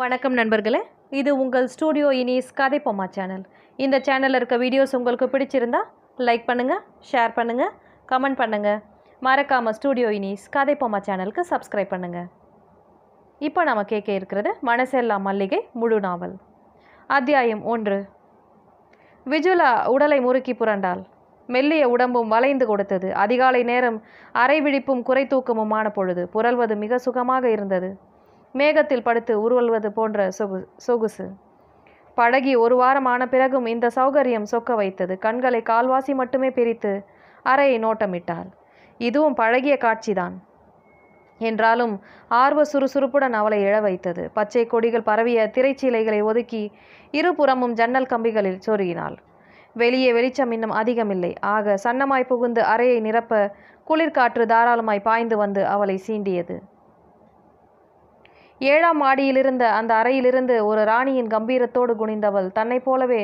வணக்கம் நண்பர்களே இது உங்கள் ஸ்டூடியோ இனிஸ் கதை பொம்மா சேனல் இந்த சேனலில் இருக்க வீடியோஸ் உங்களுக்கு பிடிச்சிருந்தா லைக் பண்ணுங்கள் ஷேர் பண்ணுங்கள் கமெண்ட் பண்ணுங்கள் மறக்காமல் ஸ்டூடியோ இனிஸ் கதை பொம்மா சேனலுக்கு சப்ஸ்கிரைப் பண்ணுங்கள் இப்போ நம்ம கேட்க இருக்கிறது மனசெல்லா மல்லிகை முழு நாவல் அத்தியாயம் ஒன்று விஜுலா உடலை முறுக்கி புரண்டாள் மெல்லிய உடம்பும் வளைந்து கொடுத்தது அதிகாலை நேரம் அரைவிழிப்பும் குறை தூக்கமுமான பொழுது புரள்வது மிக சுகமாக இருந்தது மேகத்தில் படுத்து உருவல்வது போன்ற சொகு சொகுசு பழகி ஒரு வாரமான பிறகும் இந்த சௌகரியம் சொக்க வைத்தது கண்களை கால்வாசி மட்டுமே பிரித்து அறையை நோட்டமிட்டாள் இதுவும் பழகிய காட்சிதான் என்றாலும் ஆர்வ சுறுசுறுப்புடன் அவளை இழ வைத்தது பச்சை கொடிகள் பரவிய திரைச்சீலைகளை ஒதுக்கி இருபுறமும் ஜன்னல் கம்பிகளில் சொருகினாள் வெளியே வெளிச்சம் இன்னும் அதிகமில்லை ஆக சன்னமாய் புகுந்து அறையை நிரப்ப குளிர்காற்று தாராளமாய் பாய்ந்து வந்து அவளை சீண்டியது ஏழாம் மாடியிலிருந்த அந்த அறையிலிருந்து ஒரு ராணியின் கம்பீரத்தோடு குனிந்தவள் தன்னைப் போலவே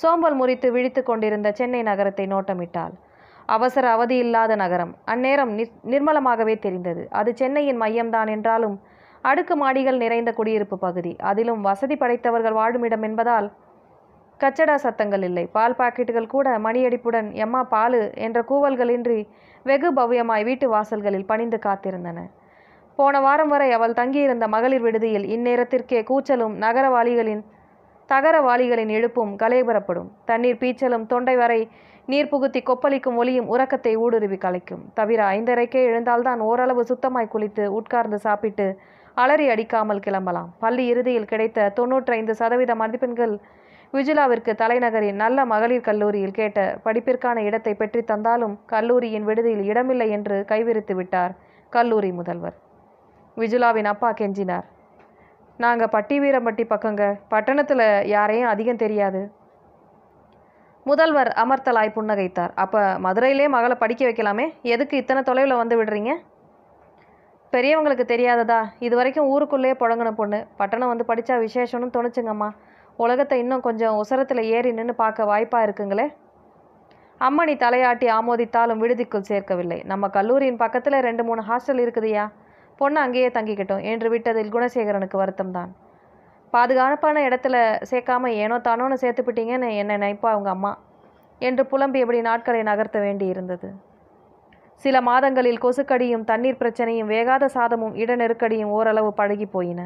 சோம்பல் முறித்து விழித்து கொண்டிருந்த சென்னை நகரத்தை நோட்டமிட்டாள் அவசர அவதி இல்லாத நகரம் அந்நேரம் நிர்மலமாகவே தெரிந்தது அது சென்னையின் மையம்தான் என்றாலும் அடுக்கு மாடிகள் நிறைந்த குடியிருப்பு பகுதி அதிலும் வசதி படைத்தவர்கள் வாழும் இடம் என்பதால் கச்சடா சத்தங்கள் இல்லை பால் பாக்கெட்டுகள் கூட மணியடிப்புடன் எம்மா பாலு என்ற கூவல்களின்றி வெகு பவ்யமாய் வீட்டு வாசல்களில் பணிந்து காத்திருந்தன போன வாரம் வரை அவள் தங்கியிருந்த மகளிர் விடுதியில் இந்நேரத்திற்கே கூச்சலும் நகரவாளிகளின் தகரவாளிகளின் எழுப்பும் கலைபரப்படும் தண்ணீர் பீச்சலும் தொண்டை வரை நீர் புகுத்தி கொப்பளிக்கும் ஒளியும் உறக்கத்தை ஊடுருவி கலைக்கும் தவிர ஐந்தரைக்கே எழுந்தால்தான் ஓரளவு சுத்தமாய் குளித்து உட்கார்ந்து சாப்பிட்டு அலறி அடிக்காமல் கிளம்பலாம் பள்ளி இறுதியில் கிடைத்த தொன்னூற்றைந்து சதவீத மதிப்பெண்கள் விஜிலாவிற்கு தலைநகரின் நல்ல மகளிர் கல்லூரியில் கேட்ட படிப்பிற்கான இடத்தை பெற்றித் தந்தாலும் கல்லூரியின் விடுதியில் இடமில்லை என்று கைவிரித்து விட்டார் கல்லூரி முதல்வர் விஜுலாவின் அப்பா கெஞ்சினார் நாங்கள் பட்டி வீரம்பட்டி பக்கங்க பட்டணத்தில் யாரையும் அதிகம் தெரியாது முதல்வர் அமர்த்தலாய் புன்னகைத்தார் அப்போ மதுரையிலே மகளை படிக்க வைக்கலாமே எதுக்கு இத்தனை தொலைவில் வந்து விடுறீங்க பெரியவங்களுக்கு தெரியாததா இது வரைக்கும் ஊருக்குள்ளேயே புழங்கின பொண்ணு பட்டணம் வந்து படித்தா விசேஷம்னு தோணுச்சுங்கம்மா உலகத்தை இன்னும் கொஞ்சம் உசரத்தில் ஏறி நின்று பார்க்க வாய்ப்பாக இருக்குங்களே அம்மணி தலையாட்டி ஆமோதித்தாலும் விடுதிக்குள் சேர்க்கவில்லை நம்ம கல்லூரியின் பக்கத்தில் ரெண்டு மூணு ஹாஸ்டல் இருக்குதுயா பொண்ணு அங்கேயே தங்கிக்கிட்டோம் என்று விட்டதில் குணசேகரனுக்கு வருத்தம்தான் பாதுகாப்பான இடத்துல சேர்க்காம ஏனோ தானோன்னு சேர்த்துப்பிட்டீங்கன்னு என்னை நினைப்பா அவங்க அம்மா என்று புலம்பி எப்படி நாட்களை நகர்த்த வேண்டியிருந்தது சில மாதங்களில் கொசுக்கடியும் தண்ணீர் பிரச்சனையும் வேகாத சாதமும் இட நெருக்கடியும் ஓரளவு பழகி போயின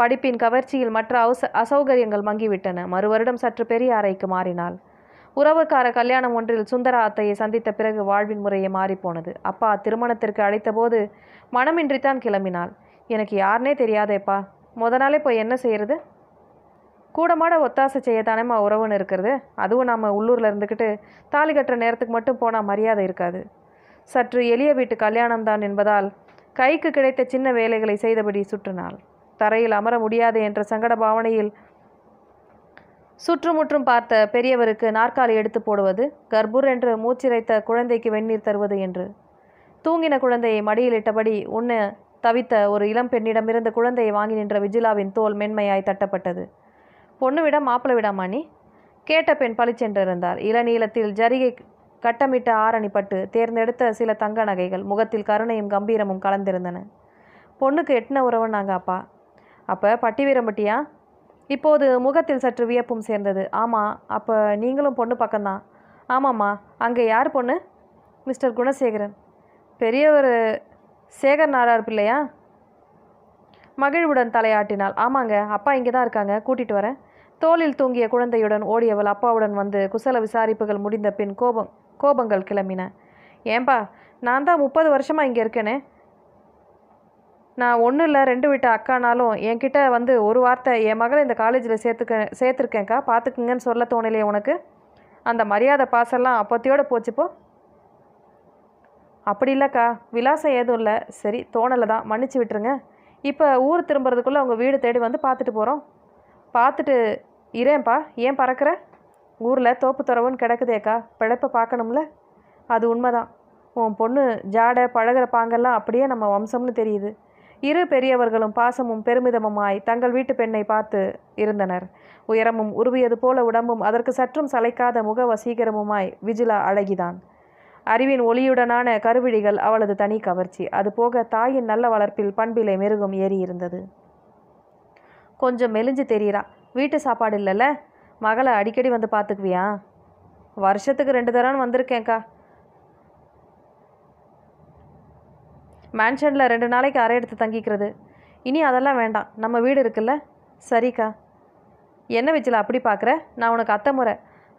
படிப்பின் கவர்ச்சியில் மற்ற அவச அசௌகரியங்கள் மங்கிவிட்டன மறுவருடம் சற்று பெரிய அறைக்கு மாறினாள் உறவுக்கார கல்யாணம் ஒன்றில் சுந்தர அத்தையை சந்தித்த பிறகு வாழ்வின் முறையே மாறிப்போனது அப்பா திருமணத்திற்கு அழைத்தபோது மனமின்றி தான் கிளம்பினாள் எனக்கு யாருனே தெரியாதேப்பா முத நாளே போய் என்ன செய்கிறது கூடமாட ஒத்தாசை தானேம்மா உறவுன்னு இருக்கிறது அதுவும் நாம் உள்ளூரில் இருந்துக்கிட்டு தாலி கட்டுற நேரத்துக்கு மட்டும் போனால் மரியாதை இருக்காது சற்று எளிய வீட்டு கல்யாணம்தான் என்பதால் கைக்கு கிடைத்த சின்ன வேலைகளை செய்தபடி சுற்றினாள் தரையில் அமர முடியாது என்ற சங்கட பாவனையில் சுற்றுமுற்றும் பார்த்த பெரியவருக்கு நாற்காலி எடுத்து போடுவது கர்ப்பூர் என்று மூச்சிரைத்த குழந்தைக்கு வெந்நீர் தருவது என்று தூங்கின குழந்தையை மடியிலிட்டபடி உன்ன தவித்த ஒரு இளம் பெண்ணிடமிருந்து குழந்தையை வாங்கி நின்ற விஜிலாவின் தோல் மென்மையாய் தட்டப்பட்டது பொண்ணு விட மாப்பிள விடாமா நீ கேட்ட பெண் பளிச்சென்றிருந்தார் இளநீளத்தில் ஜரிகை கட்டமிட்ட ஆரணி பட்டு தேர்ந்தெடுத்த சில தங்க நகைகள் முகத்தில் கருணையும் கம்பீரமும் கலந்திருந்தன பொண்ணுக்கு எட்டின உறவன் நாங்கள் அப்பா அப்போ பட்டி வீரம்பட்டியா இப்போது முகத்தில் சற்று வியப்பும் சேர்ந்தது ஆமாம் அப்போ நீங்களும் பொண்ணு பக்கம்தான் ஆமாம்மா அங்கே யார் பொண்ணு மிஸ்டர் குணசேகரன் பெரியவர் சேகர் நாரார் பிள்ளையா மகிழ்வுடன் தலையாட்டினாள் ஆமாங்க அப்பா இங்கே தான் இருக்காங்க கூட்டிகிட்டு வரேன் தோளில் தூங்கிய குழந்தையுடன் ஓடியவள் அப்பாவுடன் வந்து குசல விசாரிப்புகள் முடிந்த பின் கோபம் கோபங்கள் கிளம்பின ஏன்பா நான் தான் முப்பது வருஷமாக இங்கே இருக்கேனே நான் ஒன்றும் இல்லை ரெண்டு விட்ட அக்கானாலும் என்கிட்ட வந்து ஒரு வார்த்தை என் மகளை இந்த காலேஜில் சேர்த்துக்க சேர்த்துருக்கேன்க்கா பார்த்துக்குங்கன்னு சொல்ல தோணலையே உனக்கு அந்த மரியாதை பாசெல்லாம் அப்போத்தையோடு போச்சுப்போ அப்படி இல்லைக்கா விலாசம் ஏதும் இல்லை சரி தோணலை தான் மன்னிச்சு விட்டுருங்க இப்போ ஊர் திரும்புறதுக்குள்ளே அவங்க வீடு தேடி வந்து பார்த்துட்டு போகிறோம் பார்த்துட்டு இரேன்ப்பா ஏன் பறக்கிற ஊரில் தோப்பு துறவுன்னு கிடக்குதேக்கா பிழைப்பை பார்க்கணும்ல அது உண்மைதான் உன் பொண்ணு ஜாடை பழகிற பாங்கெல்லாம் அப்படியே நம்ம வம்சம்னு தெரியுது இரு பெரியவர்களும் பாசமும் பெருமிதமுமாய் தங்கள் வீட்டு பெண்ணை பார்த்து இருந்தனர் உயரமும் உருவியது போல உடம்பும் அதற்கு சற்றும் சளைக்காத முக வசீகரமுமாய் விஜிலா அழகிதான் அறிவின் ஒளியுடனான கருவிழிகள் அவளது தனி கவர்ச்சி அதுபோக தாயின் நல்ல வளர்ப்பில் பண்பிலை மெருகும் ஏறி இருந்தது கொஞ்சம் மெலிஞ்சு தெரியறா வீட்டு சாப்பாடு இல்லைல்ல மகளை அடிக்கடி வந்து பார்த்துக்குவியா வருஷத்துக்கு ரெண்டு தரம் வந்திருக்கேன்க்கா மேன்ஷனில் ரெண்டு நாளைக்கு அரை எடுத்து தங்கிக்கிறது இனி அதெல்லாம் வேண்டாம் நம்ம வீடு இருக்குல்ல சரிக்கா என்ன வச்சில அப்படி பார்க்குற நான் உனக்கு அத்தை முறை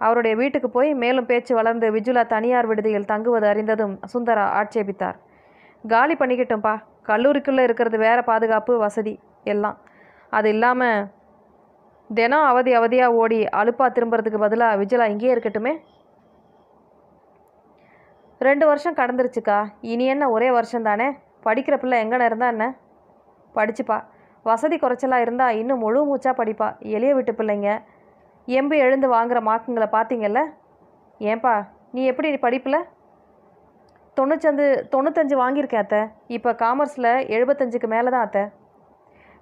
அவருடைய வீட்டுக்கு போய் மேலும் பேச்சு வளர்ந்து விஜுலா தனியார் விடுதியில் தங்குவது அறிந்ததும் சுந்தரா ஆட்சேபித்தார் காலி பண்ணிக்கிட்டோம்ப்பா கல்லூரிக்குள்ளே இருக்கிறது வேறு பாதுகாப்பு வசதி எல்லாம் அது இல்லாமல் தினம் அவதி அவதியாக ஓடி அழுப்பாக திரும்புறதுக்கு பதிலாக விஜலா இங்கேயே இருக்கட்டுமே ரெண்டு வருஷம் கடந்துருச்சுக்கா இனி என்ன ஒரே வருஷம் தானே படிக்கிற பிள்ளை எங்கே இருந்தால் என்ன படிச்சுப்பா வசதி குறைச்சலாக இருந்தால் இன்னும் முழு மூச்சாக படிப்பா எளிய விட்டு பிள்ளைங்க எம்பு எழுந்து வாங்குகிற மார்க்குங்களை பார்த்தீங்கல்ல ஏன்பா நீ எப்படி நீ படிப்பில் தொண்ணூச்சந்து தொண்ணூத்தஞ்சு வாங்கியிருக்கேன் அத்தை இப்போ காமர்ஸில் எழுபத்தஞ்சுக்கு மேலே தான் அத்தை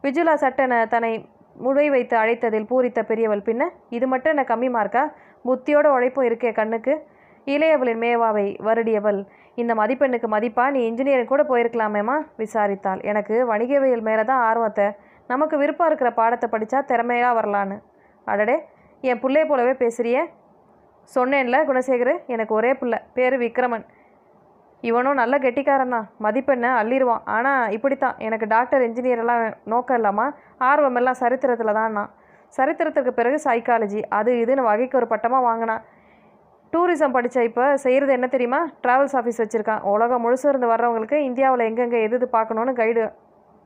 விஜுலா சட்டனை தன்னை முழை வைத்து அழைத்ததில் பூரித்த பெரியவள் பின்ன இது மட்டும் என்ன கம்மி மார்க்கா புத்தியோட உழைப்பும் இருக்கே கண்ணுக்கு இளையவளின் மேவாவை வருடியவள் இந்த மதிப்பெண்ணுக்கு மதிப்பா நீ இன்ஜினியரிங் கூட போயிருக்கலாமேம்மா விசாரித்தாள் எனக்கு வணிகவியல் மேலே தான் ஆர்வத்தை நமக்கு விருப்பம் இருக்கிற பாடத்தை படித்தா திறமையாக வரலான்னு அடடே என் பிள்ளைய போலவே பேசுகிறிய சொன்னேன்ல குணசேகர் எனக்கு ஒரே பிள்ளை பேர் விக்ரமன் இவனும் நல்ல கெட்டிக்காரன் தான் மதிப்பெண்ணை அள்ளிடுவான் ஆனால் இப்படித்தான் எனக்கு டாக்டர் இன்ஜினியரெல்லாம் நோக்கம் இல்லாமல் ஆர்வமெல்லாம் சரித்திரத்தில் தான் நான் சரித்திரத்துக்கு பிறகு சைக்காலஜி அது இதுன்னு வகைக்கு ஒரு பட்டமாக வாங்கினான் டூரிசம் படித்த இப்போ செய்கிறது என்ன தெரியுமா ட்ராவல்ஸ் ஆஃபீஸ் வச்சுருக்கான் உலகம் முழுசு இருந்து வர்றவங்களுக்கு இந்தியாவில் எங்கெங்கே எது இது பார்க்கணுன்னு கைடு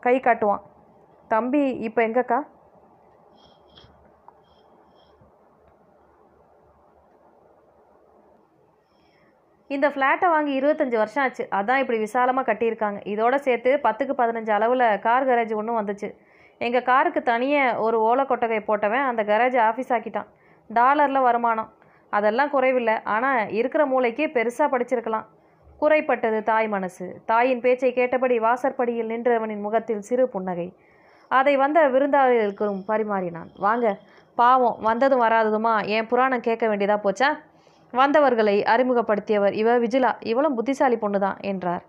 கை காட்டுவான் தம்பி இப்போ எங்கக்கா இந்த ஃப்ளாட்டை வாங்கி இருபத்தஞ்சி வருஷம் ஆச்சு அதான் இப்படி விசாலமாக கட்டியிருக்காங்க இதோடு சேர்த்து பத்துக்கு பதினஞ்சு அளவில் கார் கரேஜ் ஒன்றும் வந்துச்சு எங்கள் காருக்கு தனியாக ஒரு ஓலை கொட்டகை போட்டவன் அந்த கரேஜ் ஆஃபீஸ் ஆக்கிட்டான் டாலரில் வருமானம் அதெல்லாம் குறைவில்லை ஆனால் இருக்கிற மூளைக்கே பெருசாக படிச்சிருக்கலாம் குறைப்பட்டது தாய் மனசு தாயின் பேச்சை கேட்டபடி வாசற்படியில் நின்றவனின் முகத்தில் சிறு புன்னகை அதை வந்த விருந்தாளிகளுக்கும் பரிமாறினான் வாங்க பாவம் வந்ததும் வராததுமா என் புராணம் கேட்க வேண்டியதாக போச்சா வந்தவர்களை அறிமுகப்படுத்தியவர் இவ விஜிலா இவளும் புத்திசாலி பொண்ணு தான் என்றார்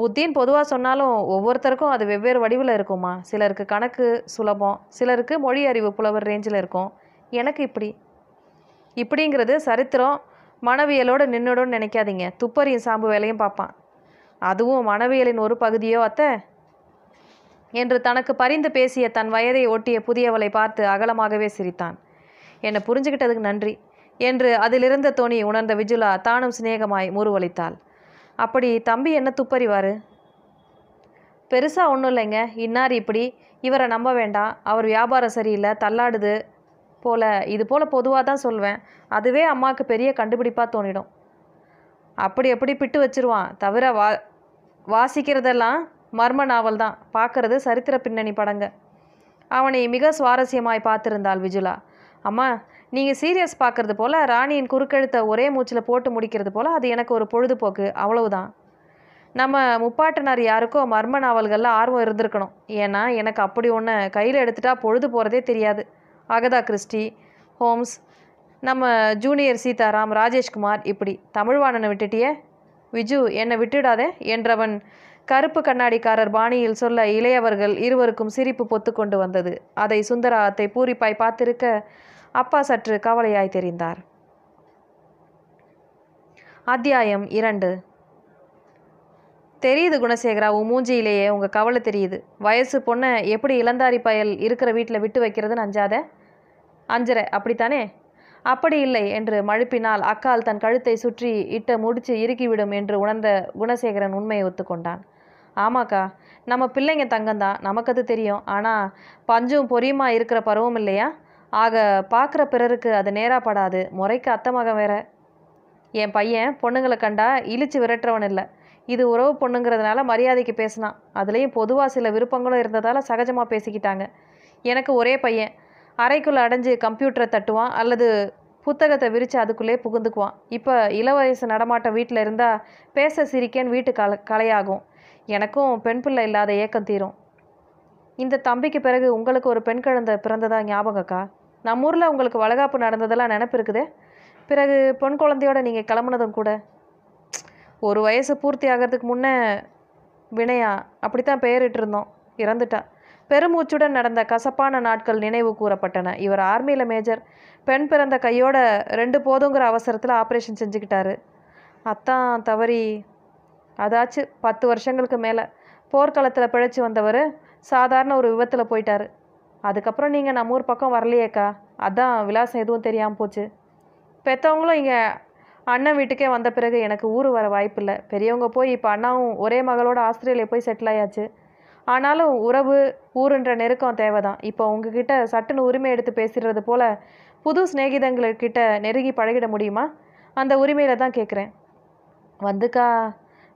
புத்தின்னு பொதுவாக சொன்னாலும் ஒவ்வொருத்தருக்கும் அது வெவ்வேறு வடிவில் இருக்குமா சிலருக்கு கணக்கு சுலபம் சிலருக்கு மொழி அறிவு புலவர் ரேஞ்சில் இருக்கும் எனக்கு இப்படி இப்படிங்கிறது சரித்திரம் மனவியலோடு நின்றுடும் நினைக்காதீங்க துப்பறியும் சாம்பு வேலையும் பார்ப்பான் அதுவும் மனவியலின் ஒரு பகுதியோ அத்தை என்று தனக்கு பரிந்து பேசிய தன் வயதை ஒட்டிய புதியவளை பார்த்து அகலமாகவே சிரித்தான் என்னை புரிஞ்சுக்கிட்டதுக்கு நன்றி என்று அதிலிருந்த தோணி உணர்ந்த விஜுலா தானும் சிநேகமாய் முருவளித்தாள் அப்படி தம்பி என்ன துப்பறிவார் பெருசாக ஒன்றும் இல்லைங்க இன்னார் இப்படி இவரை நம்ப வேண்டாம் அவர் வியாபாரம் சரியில்லை தள்ளாடுது போல் இது போல் பொதுவாக தான் சொல்வேன் அதுவே அம்மாவுக்கு பெரிய கண்டுபிடிப்பாக தோணிடும் அப்படி எப்படி பிட்டு வச்சிருவான் தவிர வா வாசிக்கிறதெல்லாம் மர்ம நாவல் தான் பார்க்கறது சரித்திர பின்னணி படங்க அவனை மிக சுவாரஸ்யமாய் பார்த்திருந்தாள் விஜுலா அம்மா நீங்கள் சீரியஸ் பார்க்குறது போல் ராணியின் குறுக்கெழுத்தை ஒரே மூச்சில் போட்டு முடிக்கிறது போல் அது எனக்கு ஒரு பொழுதுபோக்கு அவ்வளவுதான் நம்ம முப்பாட்டினார் யாருக்கோ மர்ம நாவல்களில் ஆர்வம் இருந்திருக்கணும் ஏன்னா எனக்கு அப்படி ஒன்று கையில் எடுத்துட்டா பொழுது போகிறதே தெரியாது அகதா கிறிஸ்டி ஹோம்ஸ் நம்ம ஜூனியர் சீதாராம் ராஜேஷ்குமார் இப்படி தமிழ்வாணனை விட்டுட்டியே விஜு என்னை விட்டுடாதே என்றவன் கருப்பு கண்ணாடிக்காரர் பாணியில் சொல்ல இளையவர்கள் இருவருக்கும் சிரிப்பு பொத்து கொண்டு வந்தது அதை சுந்தரா அத்தை பூரிப்பாய் பார்த்திருக்க அப்பா சற்று கவலையாய் தெரிந்தார் அத்தியாயம் இரண்டு தெரியுது குணசேகரா உன் மூஞ்சியிலேயே உங்கள் கவலை தெரியுது வயசு பொண்ணை எப்படி இளந்தாரி பயல் இருக்கிற வீட்டில் விட்டு வைக்கிறதுன்னு அஞ்சாத அஞ்சற அப்படித்தானே அப்படி இல்லை என்று மழுப்பினால் அக்கால் தன் கழுத்தை சுற்றி இட்ட முடிச்சு இறுக்கிவிடும் என்று உணர்ந்த குணசேகரன் உண்மையை ஒத்துக்கொண்டான் ஆமாக்கா நம்ம பிள்ளைங்க தங்கம்தான் நமக்கு அது தெரியும் ஆனால் பஞ்சும் பொரியுமா இருக்கிற பருவம் இல்லையா ஆக பார்க்குற பிறருக்கு அது நேராக படாது முறைக்கு அத்தமாக வேற என் பையன் பொண்ணுங்களை கண்டா இழிச்சு விரட்டுறவன் இல்லை இது உறவு பொண்ணுங்கிறதுனால மரியாதைக்கு பேசினான் அதுலேயும் பொதுவாக சில விருப்பங்களும் இருந்ததால் சகஜமாக பேசிக்கிட்டாங்க எனக்கு ஒரே பையன் அறைக்குள்ளே அடைஞ்சு கம்ப்யூட்டரை தட்டுவான் அல்லது புத்தகத்தை விரித்து அதுக்குள்ளே புகுந்துக்குவான் இப்போ இளவயசு நடமாட்டம் வீட்டில் இருந்தால் பேச சிரிக்கேன்னு வீட்டு கல கலையாகும் எனக்கும் பெண் பிள்ளை இல்லாத ஏக்கம் தீரும் இந்த தம்பிக்கு பிறகு உங்களுக்கு ஒரு பெண் குழந்தை பிறந்ததா ஞாபகக்கா நம்ம ஊரில் உங்களுக்கு வளகாப்பு நடந்ததெல்லாம் நினப்பு இருக்குது பிறகு பெண் குழந்தையோட நீங்கள் கிளம்புனதும் கூட ஒரு வயசு பூர்த்தி ஆகிறதுக்கு முன்னே வினயா அப்படித்தான் பெயரிட்டிருந்தோம் இறந்துட்டா பெருமூச்சுடன் நடந்த கசப்பான நாட்கள் நினைவு கூறப்பட்டன இவர் ஆர்மியில் மேஜர் பெண் பிறந்த கையோட ரெண்டு போதுங்கிற அவசரத்தில் ஆப்ரேஷன் செஞ்சுக்கிட்டாரு அத்தான் தவறி அதாச்சு பத்து வருஷங்களுக்கு மேலே போர்க்களத்தில் பிழைச்சி வந்தவர் சாதாரண ஒரு விபத்தில் போயிட்டார் அதுக்கப்புறம் நீங்கள் நம்ம ஊர் பக்கம் வரலையேக்கா அதான் விலாசம் எதுவும் தெரியாமல் போச்சு பெற்றவங்களும் இங்கே அண்ணன் வீட்டுக்கே வந்த பிறகு எனக்கு ஊர் வர வாய்ப்பில்லை பெரியவங்க போய் இப்போ அண்ணாவும் ஒரே மகளோட ஆஸ்திரேலியா போய் செட்டில் ஆயாச்சு ஆனாலும் உறவு ஊருன்ற நெருக்கம் தேவை தான் இப்போ உங்ககிட்ட சட்டுன்னு உரிமை எடுத்து பேசிடுறது போல் புது சிநேகிதங்கள்கிட்ட நெருங்கி பழகிட முடியுமா அந்த உரிமையில் தான் கேட்குறேன் வந்துக்கா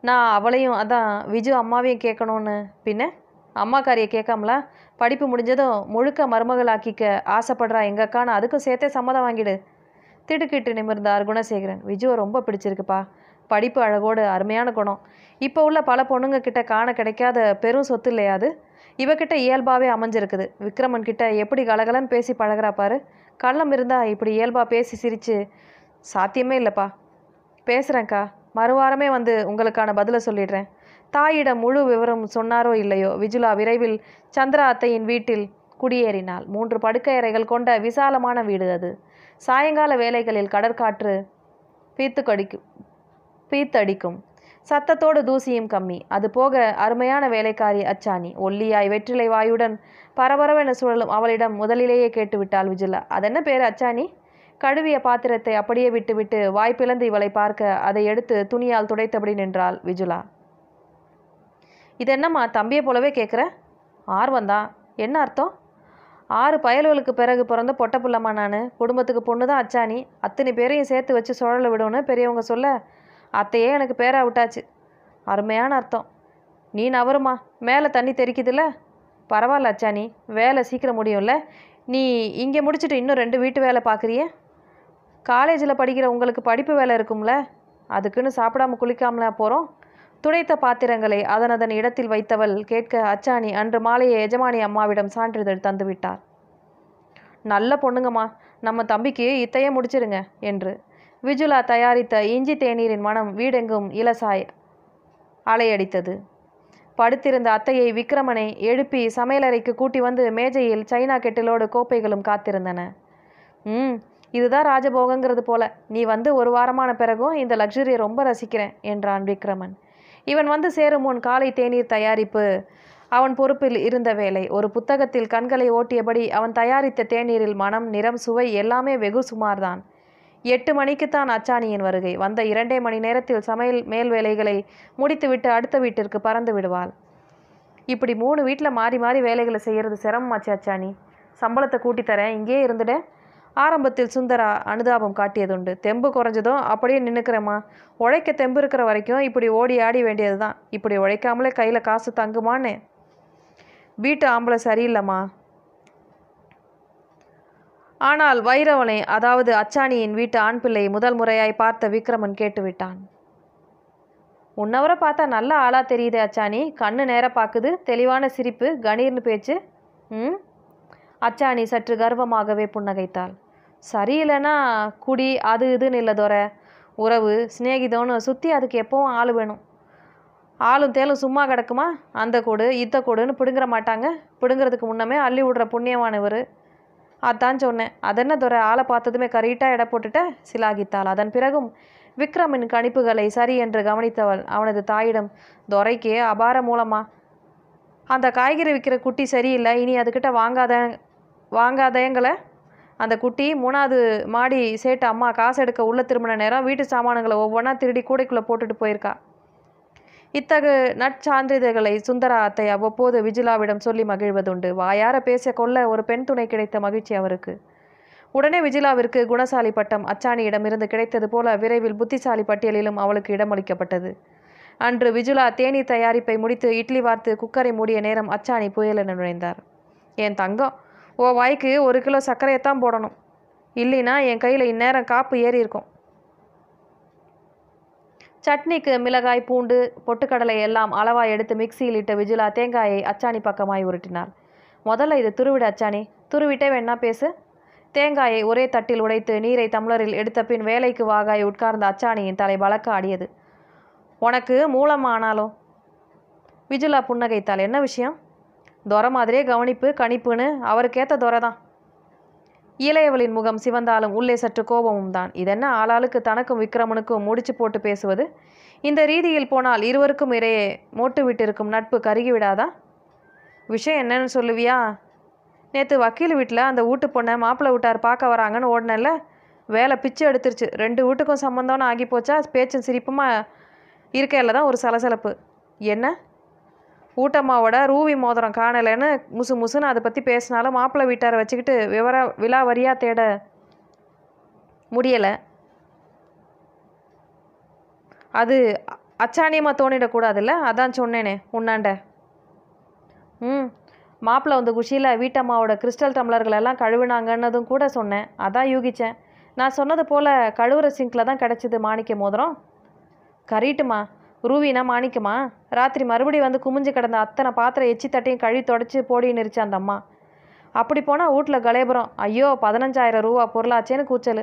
நான் அவளையும் அதான் விஜு அம்மாவையும் கேட்கணுன்னு பின்ன அம்மா காரியை கேட்காமல படிப்பு முடிஞ்சதும் முழுக்க மருமகளாக்கிக்க ஆசைப்படுறா எங்கள் அதுக்கும் சேர்த்தே சம்மதம் வாங்கிடு திடுக்கிட்டு நிமிர்ந்தார் குணசேகரன் விஜுவை ரொம்ப பிடிச்சிருக்குப்பா படிப்பு அழகோடு அருமையான குணம் இப்போ உள்ள பல பொண்ணுங்க கிட்ட காண கிடைக்காத பெரும் சொத்து இல்லையாது இவகிட்ட இயல்பாகவே அமைஞ்சிருக்குது விக்ரமன் கிட்ட எப்படி கலகலன்னு பேசி பழகிறா பாரு கள்ளம் இருந்தால் இப்படி இயல்பாக பேசி சிரித்து சாத்தியமே இல்லைப்பா பேசுகிறேங்க்கா மறுவாரமே வந்து உங்களுக்கான பதிலை சொல்லிடுறேன் தாயிடம் முழு விவரம் சொன்னாரோ இல்லையோ விஜுலா விரைவில் சந்திரா அத்தையின் வீட்டில் குடியேறினாள் மூன்று படுக்கையறைகள் கொண்ட விசாலமான வீடு அது சாயங்கால வேலைகளில் கடற்காற்று பீத்து கடிக்கும் பீத்தடிக்கும் சத்தத்தோடு தூசியும் கம்மி அது போக அருமையான வேலைக்காரி அச்சாணி ஒல்லியாய் வெற்றிலை வாயுடன் பரபரவென சுழலும் அவளிடம் முதலிலேயே கேட்டுவிட்டாள் விஜுலா அதென்ன பேர் அச்சாணி கழுவிய பாத்திரத்தை அப்படியே விட்டுவிட்டு வாய்ப்பிழந்து இவளை பார்க்க அதை எடுத்து துணியால் துடைத்தபடி நின்றாள் விஜுலா இது என்னம்மா தம்பியை போலவே கேட்குற ஆர்வம் தான் என்ன அர்த்தம் ஆறு பயல்களுக்கு பிறகு பிறந்த பொட்ட பிள்ளைமா நான் குடும்பத்துக்கு பொண்ணு தான் அச்சானி அத்தனை பேரையும் சேர்த்து வச்சு சோழல விடுவோன்னு பெரியவங்க சொல்ல அத்தையே எனக்கு பேரா விட்டாச்சு அருமையான அர்த்தம் நீ நவருமா மேலே தண்ணி தெரிக்குதுல்ல பரவாயில்ல அச்சானி வேலை சீக்கிரம் முடியும்ல நீ இங்கே முடிச்சுட்டு இன்னும் ரெண்டு வீட்டு வேலை பார்க்குறியே காலேஜில் படிக்கிற உங்களுக்கு படிப்பு வேலை இருக்கும்ல அதுக்குன்னு சாப்பிடாம குளிக்காமலாம் போகிறோம் துடைத்த பாத்திரங்களை அதனதன் இடத்தில் வைத்தவள் கேட்க அச்சாணி அன்று மாலையே எஜமானி அம்மாவிடம் சான்றிதழ் தந்துவிட்டார் நல்ல பொண்ணுங்கம்மா நம்ம தம்பிக்கு இத்தையே முடிச்சிருங்க என்று விஜுலா தயாரித்த இஞ்சி தேநீரின் மனம் வீடெங்கும் இலசாய் அலையடித்தது படுத்திருந்த அத்தையை விக்ரமனை எழுப்பி சமையலறைக்கு கூட்டி வந்து மேஜையில் சைனா கெட்டிலோடு கோப்பைகளும் காத்திருந்தன ம் இதுதான் ராஜபோகங்கிறது போல நீ வந்து ஒரு வாரமான பிறகும் இந்த லக்ஸுரியை ரொம்ப ரசிக்கிறேன் என்றான் விக்ரமன் இவன் வந்து சேரும் முன் காலை தேநீர் தயாரிப்பு அவன் பொறுப்பில் இருந்த வேலை ஒரு புத்தகத்தில் கண்களை ஓட்டியபடி அவன் தயாரித்த தேநீரில் மனம் நிறம் சுவை எல்லாமே வெகு சுமார்தான் எட்டு மணிக்குத்தான் அச்சாணியின் வருகை வந்த இரண்டே மணி நேரத்தில் சமையல் மேல் வேலைகளை முடித்துவிட்டு அடுத்த வீட்டிற்கு பறந்து விடுவாள் இப்படி மூணு வீட்டில் மாறி மாறி வேலைகளை செய்கிறது சிரமமாச்சு அச்சாணி சம்பளத்தை கூட்டித்தரேன் இங்கேயே இருந்துட்டேன் ஆரம்பத்தில் சுந்தரா அனுதாபம் காட்டியதுண்டு தெம்பு குறைஞ்சதும் அப்படியே நின்றுக்கிறேம்மா உழைக்க தெம்பு இருக்கிற வரைக்கும் இப்படி ஓடி ஆடி வேண்டியது தான் இப்படி உழைக்காமலே கையில் காசு தங்குமான்னு வீட்டு ஆம்பளை சரியில்லைம்மா ஆனால் வைரவனை அதாவது அச்சாணியின் வீட்டு ஆண் பிள்ளை முதல் முறையாய் பார்த்த விக்ரமன் கேட்டுவிட்டான் உன்னவரை பார்த்தா நல்ல ஆளாக தெரியுது அச்சாணி கண்ணு நேர பார்க்குது தெளிவான சிரிப்பு கணீர்னு பேச்சு ம் அச்சாணி சற்று கர்வமாகவே புன்னகைத்தாள் சரியில்லைன்னா குடி அது இதுன்னு இல்லை துறை உறவு சிநேகிதம்னு சுற்றி அதுக்கு எப்போவும் ஆள் வேணும் ஆளும் தேலும் சும்மா கிடக்குமா அந்த கொடு இத்த கொடுன்னு பிடுங்குற மாட்டாங்க பிடுங்குறதுக்கு முன்னமே அள்ளி விடுற புண்ணியமானவர் அதான் சொன்னேன் அதென்ன துறை ஆளை பார்த்ததுமே கரெக்டாக இட போட்டுட்ட சிலாகித்தாள் அதன் பிறகும் விக்ரமின் கணிப்புகளை சரி என்று கவனித்தவள் அவனது தாயிடம் துறைக்கே அபார மூலமா அந்த காய்கறி விற்கிற குட்டி சரியில்லை இனி அதுக்கிட்ட வாங்காத வாங்காதயங்களை அந்த குட்டி மூணாவது மாடி சேட்டு அம்மா காசு எடுக்க உள்ள திரும்பின நேரம் வீட்டு சாமானங்களை ஒவ்வொன்றா திருடி கூடைக்குள்ளே போட்டுட்டு போயிருக்கா இத்தகு நற்சான்றிதழ்களை சுந்தரா அத்தை அவ்வப்போது விஜிலாவிடம் சொல்லி மகிழ்வதுண்டு வாயார பேச கொள்ள ஒரு பெண் துணை கிடைத்த மகிழ்ச்சி அவருக்கு உடனே விஜிலாவிற்கு குணசாலி பட்டம் அச்சாணியிடமிருந்து கிடைத்தது போல விரைவில் புத்திசாலி பட்டியலிலும் அவளுக்கு இடமளிக்கப்பட்டது அன்று விஜுலா தேனீர் தயாரிப்பை முடித்து இட்லி வார்த்து குக்கரை மூடிய நேரம் அச்சாணி புயலென நுழைந்தார் என் தங்கம் ஓ வாய்க்கு ஒரு கிலோ சர்க்கரையை தான் போடணும் இல்லைன்னா என் கையில் இந்நேரம் காப்பு ஏறி இருக்கும் சட்னிக்கு மிளகாய் பூண்டு பொட்டுக்கடலை எல்லாம் அளவாக எடுத்து மிக்சியில் இட்ட விஜிலா தேங்காயை அச்சாணி பக்கமாய் உருட்டினார் முதல்ல இது துருவிட அச்சாணி துருவிட்டே வேணா பேசு தேங்காயை ஒரே தட்டில் உடைத்து நீரை தமிழரில் எடுத்த பின் வேலைக்கு வாகாய் உட்கார்ந்த அச்சாணியின் தலை பழக்க ஆடியது உனக்கு மூலமானாலும் விஜுலா புன்னகைத்தாள் என்ன விஷயம் துறை மாதிரியே கவனிப்பு கணிப்புன்னு அவருக்கேற்ற துறை தான் இளையவளின் முகம் சிவந்தாலும் உள்ளே சற்று கோபமும் தான் இதென்ன ஆளாளுக்கு தனக்கும் விக்ரமனுக்கும் முடிச்சு போட்டு பேசுவது இந்த ரீதியில் போனால் இருவருக்கும் இடையே மோட்டு விட்டிருக்கும் நட்பு கருகிவிடாதா விஷயம் என்னன்னு சொல்லுவியா நேற்று வக்கீல் வீட்டில் அந்த வீட்டு பொண்ணை மாப்பிள்ளை வீட்டார் பார்க்க வராங்கன்னு ஓடனில்ல வேலை பிச்சு எடுத்துருச்சு ரெண்டு வீட்டுக்கும் சம்மந்தம்னு ஆகி போச்சா பேச்சும் சிரிப்புமாக இருக்கையில் தான் ஒரு சலசலப்பு என்ன ஊட்டம்மாவோட ரூவி மோதிரம் காணலைன்னு முசு முசுன்னு அதை பற்றி பேசினாலும் மாப்பிள்ளை வீட்டாரை வச்சுக்கிட்டு விவர விழா வரியாக தேட முடியலை அது அச்சாணியமாக தோணிடக்கூடாதுல்ல அதான் சொன்னேனே உன்னாண்ட ம் மாப்பிள்ளை வந்து குஷியில் வீட்டம்மாவோட கிறிஸ்டல் டம்ளர்களெல்லாம் கழுவினாங்கன்னதும் கூட சொன்னேன் அதான் யூகித்தேன் நான் சொன்னது போல் கழுவுற சிங்கில் தான் கிடச்சிது மாணிக்க மோதிரம் கரீட்டுமா ரூவினா மாணிக்கமா ராத்திரி மறுபடியும் வந்து குமிஞ்சு கிடந்த அத்தனை பாத்திரம் எச்சி தட்டையும் கழுவி தொடச்சி போடின்னு அந்த அம்மா அப்படி போனால் வீட்டில் கலேபுரம் ஐயோ பதினஞ்சாயிரம் ரூபா பொருளாச்சேன்னு கூச்சல்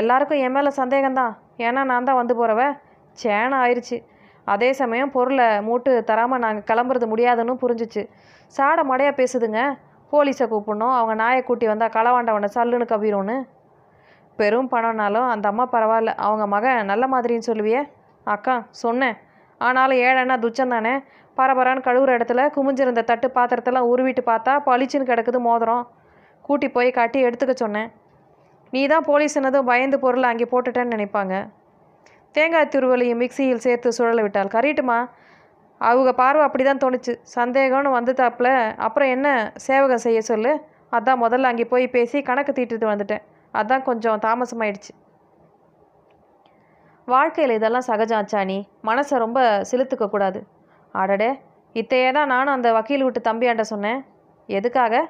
எல்லாருக்கும் என் மேலே சந்தேகம்தான் ஏன்னா நான் தான் வந்து போகிறவ சேனம் ஆயிடுச்சு அதே சமயம் பொருளை மூட்டு தராமல் நாங்கள் கிளம்புறது முடியாதுன்னு புரிஞ்சிச்சு சாட மடையாக பேசுதுங்க போலீஸை கூப்பிடணும் அவங்க நாயை கூட்டி வந்தால் களவாண்டவனை சல்லுன்னு கவிரும்னு பெரும் பணம்னாலும் அந்த அம்மா பரவாயில்ல அவங்க மகன் நல்ல மாதிரின்னு சொல்லுவியே அக்கா சொன்னேன் ஆனாலும் ஏழைன்னா துச்சம் தானே பரபரான்னு கழுவுற இடத்துல குமிஞ்சிருந்த தட்டு பாத்திரத்தெல்லாம் உருவிட்டு பார்த்தா பளிச்சுன்னு கிடக்குது மோதிரம் கூட்டி போய் காட்டி எடுத்துக்க சொன்னேன் நீ தான் போலீஸ்னதும் பயந்து பொருள் அங்கே போட்டுட்டேன்னு நினைப்பாங்க தேங்காய் துருவலையும் மிக்சியில் சேர்த்து சுழல விட்டாள் கரீட்டுமா அவங்க பார்வை அப்படி தான் தோணுச்சு சந்தேகம்னு வந்துட்டாப்புல அப்புறம் என்ன சேவகம் செய்ய சொல்லு அதான் முதல்ல அங்கே போய் பேசி கணக்கு தீட்டுட்டு வந்துட்டேன் அதான் கொஞ்சம் தாமசமாயிடுச்சு வாழ்க்கையில் இதெல்லாம் சகஜம் ஆச்சாணி மனசை ரொம்ப செலுத்துக்கக்கூடாது ஆடடே இத்தையே தான் நானும் அந்த வக்கீல் விட்டு தம்பியாண்ட சொன்னேன் எதுக்காக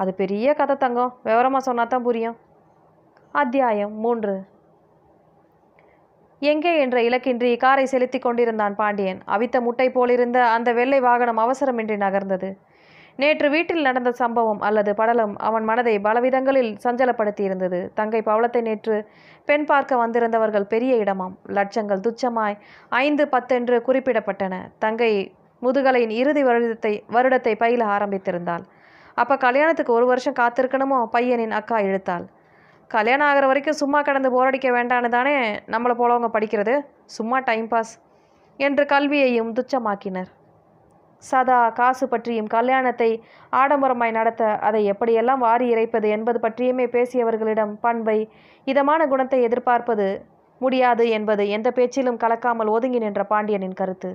அது பெரிய கதை தங்கம் விவரமாக சொன்னா தான் புரியும் அத்தியாயம் மூன்று எங்கே என்ற இலக்கின்றி காரை செலுத்தி கொண்டிருந்தான் பாண்டியன் அவித்த முட்டை போலிருந்த அந்த வெள்ளை வாகனம் அவசரமின்றி நகர்ந்தது நேற்று வீட்டில் நடந்த சம்பவம் அல்லது படலம் அவன் மனதை பலவிதங்களில் சஞ்சலப்படுத்தியிருந்தது தங்கை பவளத்தை நேற்று பெண் பார்க்க வந்திருந்தவர்கள் பெரிய இடமாம் லட்சங்கள் துச்சமாய் ஐந்து பத்தென்று குறிப்பிடப்பட்டன தங்கை முதுகலையின் இறுதி வருடத்தை வருடத்தை பயில ஆரம்பித்திருந்தாள் அப்போ கல்யாணத்துக்கு ஒரு வருஷம் காத்திருக்கணுமோ பையனின் அக்கா இழுத்தாள் கல்யாணம் ஆகிற வரைக்கும் சும்மா கடந்து போரடிக்க வேண்டான்னு தானே நம்மளை போலவங்க படிக்கிறது சும்மா டைம் பாஸ் என்று கல்வியையும் துச்சமாக்கினர் சதா காசு பற்றியும் கல்யாணத்தை ஆடம்பரமாய் நடத்த அதை எப்படியெல்லாம் வாரி இறைப்பது என்பது பற்றியுமே பேசியவர்களிடம் பண்பை இதமான குணத்தை எதிர்பார்ப்பது முடியாது என்பது எந்த பேச்சிலும் கலக்காமல் ஒதுங்கி நின்ற பாண்டியனின் கருத்து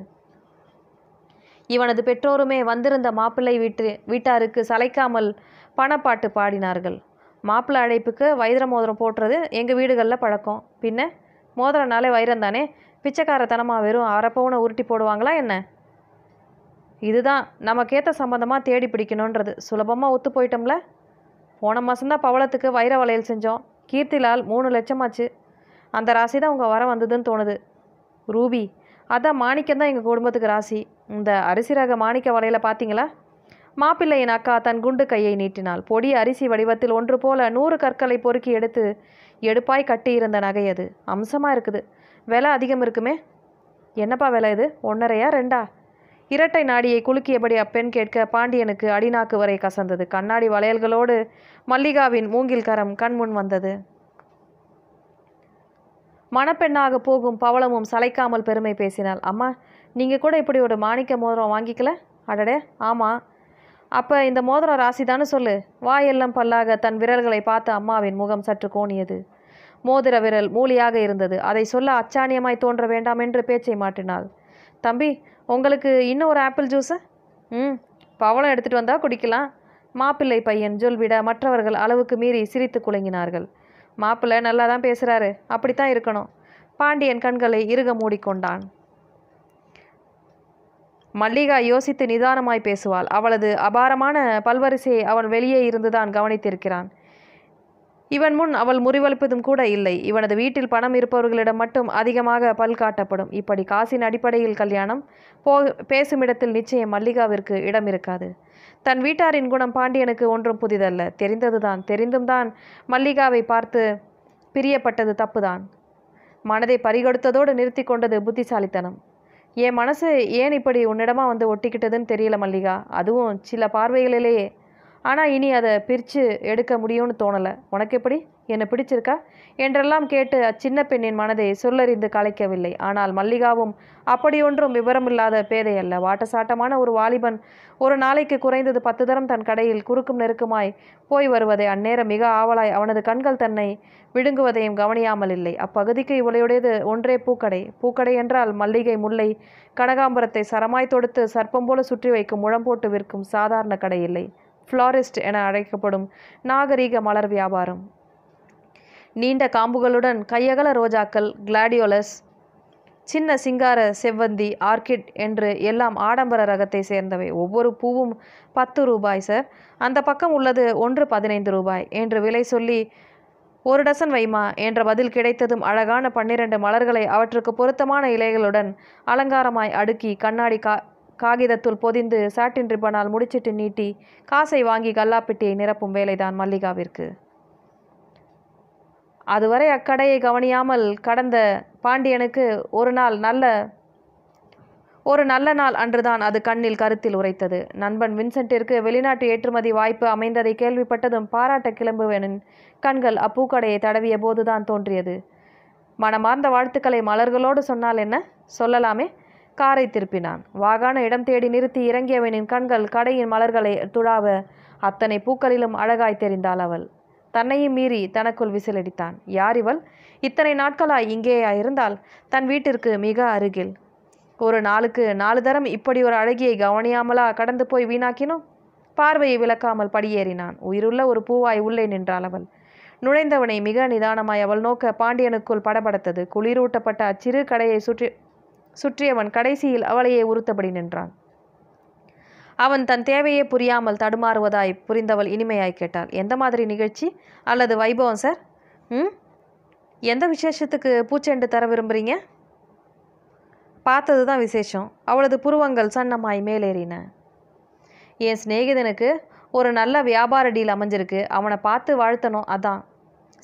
இவனது பெற்றோருமே வந்திருந்த மாப்பிள்ளை வீட்டு வீட்டாருக்கு சளைக்காமல் பணப்பாட்டு பாடினார்கள் மாப்பிள்ளை அழைப்புக்கு வைர மோதிரம் போட்டுறது எங்கள் வீடுகளில் பழக்கம் பின்ன மோதிரம்னாலே வைரம் தானே பிச்சைக்காரத்தனமாக வெறும் அரைப்பவுன உருட்டி போடுவாங்களா என்ன இதுதான் நமக்கேற்ற சம்மந்தமாக தேடி பிடிக்கணுன்றது சுலபமாக ஒத்து போயிட்டோம்ல போன மாதம்தான் பவளத்துக்கு வைர வளையல் செஞ்சோம் கீர்த்திலால் மூணு லட்சமாச்சு அந்த ராசி தான் உங்கள் வர வந்ததுன்னு தோணுது ரூபி அதான் மாணிக்கம் தான் எங்கள் குடும்பத்துக்கு ராசி இந்த அரிசி ரக மாணிக்க வலையில் பார்த்தீங்களா மாப்பிள்ளையின் அக்கா தன் குண்டு கையை நீட்டினாள் பொடி அரிசி வடிவத்தில் ஒன்று போல நூறு கற்களை பொறுக்கி எடுத்து எடுப்பாய் கட்டியிருந்த நகை அது அம்சமாக இருக்குது விலை அதிகம் இருக்குமே என்னப்பா விலை இது ஒன்றரையா ரெண்டா இரட்டை நாடியை குலுக்கியபடி அப்பெண் கேட்க பாண்டியனுக்கு அடிநாக்கு வரை கசந்தது கண்ணாடி வளையல்களோடு மல்லிகாவின் மூங்கில் கரம் கண்முன் வந்தது மணப்பெண்ணாக போகும் பவளமும் சளைக்காமல் பெருமை பேசினாள் அம்மா நீங்கள் கூட இப்படி ஒரு மாணிக்க மோதிரம் வாங்கிக்கல அடடே ஆமாம் அப்போ இந்த மோதிரம் ராசி தானே சொல்லு வாயெல்லாம் பல்லாக தன் விரல்களை பார்த்த அம்மாவின் முகம் சற்று கோணியது மோதிர விரல் மூலியாக இருந்தது அதை சொல்ல அச்சானியமாய் தோன்ற வேண்டாம் என்று பேச்சை மாற்றினாள் தம்பி உங்களுக்கு இன்னும் ஒரு ஆப்பிள் ஜூஸு ம் பவளம் எடுத்துகிட்டு வந்தால் குடிக்கலாம் மாப்பிள்ளை பையன் ஜொல்விட மற்றவர்கள் அளவுக்கு மீறி சிரித்து குலுங்கினார்கள் மாப்பிள்ளை நல்லா தான் பேசுகிறாரு அப்படித்தான் இருக்கணும் பாண்டியன் கண்களை இறுக மூடிக்கொண்டான் மல்லிகா யோசித்து நிதானமாய் பேசுவாள் அவளது அபாரமான பல்வரிசையை அவன் வெளியே இருந்துதான் கவனித்திருக்கிறான் இவன் முன் அவள் முறிவளிப்பதும் கூட இல்லை இவனது வீட்டில் பணம் இருப்பவர்களிடம் மட்டும் அதிகமாக பல் காட்டப்படும் இப்படி காசின் அடிப்படையில் கல்யாணம் போ பேசும் இடத்தில் நிச்சயம் மல்லிகாவிற்கு இடம் இருக்காது தன் வீட்டாரின் குணம் பாண்டியனுக்கு ஒன்றும் புதிதல்ல தெரிந்ததுதான் தெரிந்தும் தான் மல்லிகாவை பார்த்து பிரியப்பட்டது தப்புதான் மனதை பறிகொடுத்ததோடு நிறுத்தி கொண்டது புத்திசாலித்தனம் என் மனசு ஏன் இப்படி உன்னிடமா வந்து ஒட்டிக்கிட்டதுன்னு தெரியல மல்லிகா அதுவும் சில பார்வைகளிலேயே ஆனால் இனி அதை பிரித்து எடுக்க முடியும்னு தோணலை உனக்கு எப்படி என்னை பிடிச்சிருக்கா என்றெல்லாம் கேட்டு அச்சின்ன பெண்ணின் மனதை சொல்லறிந்து கலைக்கவில்லை ஆனால் மல்லிகாவும் அப்படியொன்றும் விவரமில்லாத பேதை அல்ல வாட்டசாட்டமான ஒரு வாலிபன் ஒரு நாளைக்கு குறைந்தது பத்து தரம் தன் கடையில் குறுக்கும் நெருக்குமாய் போய் வருவதை அந்நேரம் மிக ஆவலாய் அவனது கண்கள் தன்னை விழுங்குவதையும் கவனியாமல் இல்லை அப்பகுதிக்கு இவளையுடையது ஒன்றே பூக்கடை பூக்கடை என்றால் மல்லிகை முல்லை கனகாம்பரத்தை சரமாய் தொடுத்து சர்ப்பம் போல சுற்றி வைக்கும் முழம் போட்டு விற்கும் சாதாரண கடை இல்லை ஃப்ளாரிஸ்ட் என அழைக்கப்படும் நாகரீக மலர் வியாபாரம் நீண்ட காம்புகளுடன் கையகல ரோஜாக்கள் கிளாடியோலஸ் சின்ன சிங்கார செவ்வந்தி ஆர்கிட் என்று எல்லாம் ஆடம்பர ரகத்தை சேர்ந்தவை ஒவ்வொரு பூவும் பத்து ரூபாய் சார் அந்த பக்கம் உள்ளது ஒன்று பதினைந்து ரூபாய் என்று விலை சொல்லி ஒரு டசன் வைமா என்ற பதில் கிடைத்ததும் அழகான பன்னிரண்டு மலர்களை அவற்றுக்கு பொருத்தமான இலைகளுடன் அலங்காரமாய் அடுக்கி கண்ணாடி கா காகிதத்துள் பொதிந்து சாட்டின் ரிப்பனால் முடிச்சிட்டு நீட்டி காசை வாங்கி கல்லாப்பெட்டியை நிரப்பும் வேலைதான் மல்லிகாவிற்கு அதுவரை அக்கடையை கவனியாமல் கடந்த பாண்டியனுக்கு ஒரு நாள் நல்ல ஒரு நல்ல நாள் அன்றுதான் அது கண்ணில் கருத்தில் உரைத்தது நண்பன் வின்சென்ட்டிற்கு வெளிநாட்டு ஏற்றுமதி வாய்ப்பு அமைந்ததை கேள்விப்பட்டதும் பாராட்ட கிளம்புவேனின் கண்கள் அப்பூக்கடையை தடவிய போதுதான் தோன்றியது மனமார்ந்த வாழ்த்துக்களை மலர்களோடு சொன்னால் என்ன சொல்லலாமே காரை திருப்பினான் வாகான இடம் தேடி நிறுத்தி இறங்கியவனின் கண்கள் கடையின் மலர்களை துழாவ அத்தனை பூக்களிலும் அழகாய் தெரிந்தாள் அவள் தன்னையும் மீறி தனக்குள் விசிலடித்தான் யார் இவள் இத்தனை நாட்களாய் இங்கேயா இருந்தால் தன் வீட்டிற்கு மிக அருகில் ஒரு நாளுக்கு நாலு தரம் இப்படி ஒரு அழகியை கவனியாமலா கடந்து போய் வீணாக்கினோம் பார்வையை விளக்காமல் படியேறினான் உயிருள்ள ஒரு பூவாய் உள்ளே நின்றாள் அவள் நுழைந்தவனை மிக நிதானமாய் அவள் நோக்க பாண்டியனுக்குள் படபடத்தது குளிரூட்டப்பட்ட அச்சிறு கடையை சுற்றி சுற்றியவன் கடைசியில் அவளையே உறுத்தபடி நின்றான் அவன் தன் தேவையே புரியாமல் தடுமாறுவதாய் புரிந்தவள் இனிமையாய் கேட்டாள் எந்த மாதிரி நிகழ்ச்சி அல்லது வைபவம் சார் ம் எந்த விசேஷத்துக்கு பூச்செண்டு தர விரும்புகிறீங்க பார்த்தது தான் விசேஷம் அவளது புருவங்கள் சன்னமாய் மேலேறின என் சிநேகிதனுக்கு ஒரு நல்ல வியாபார டீல் அமைஞ்சிருக்கு அவனை பார்த்து வாழ்த்தணும் அதான்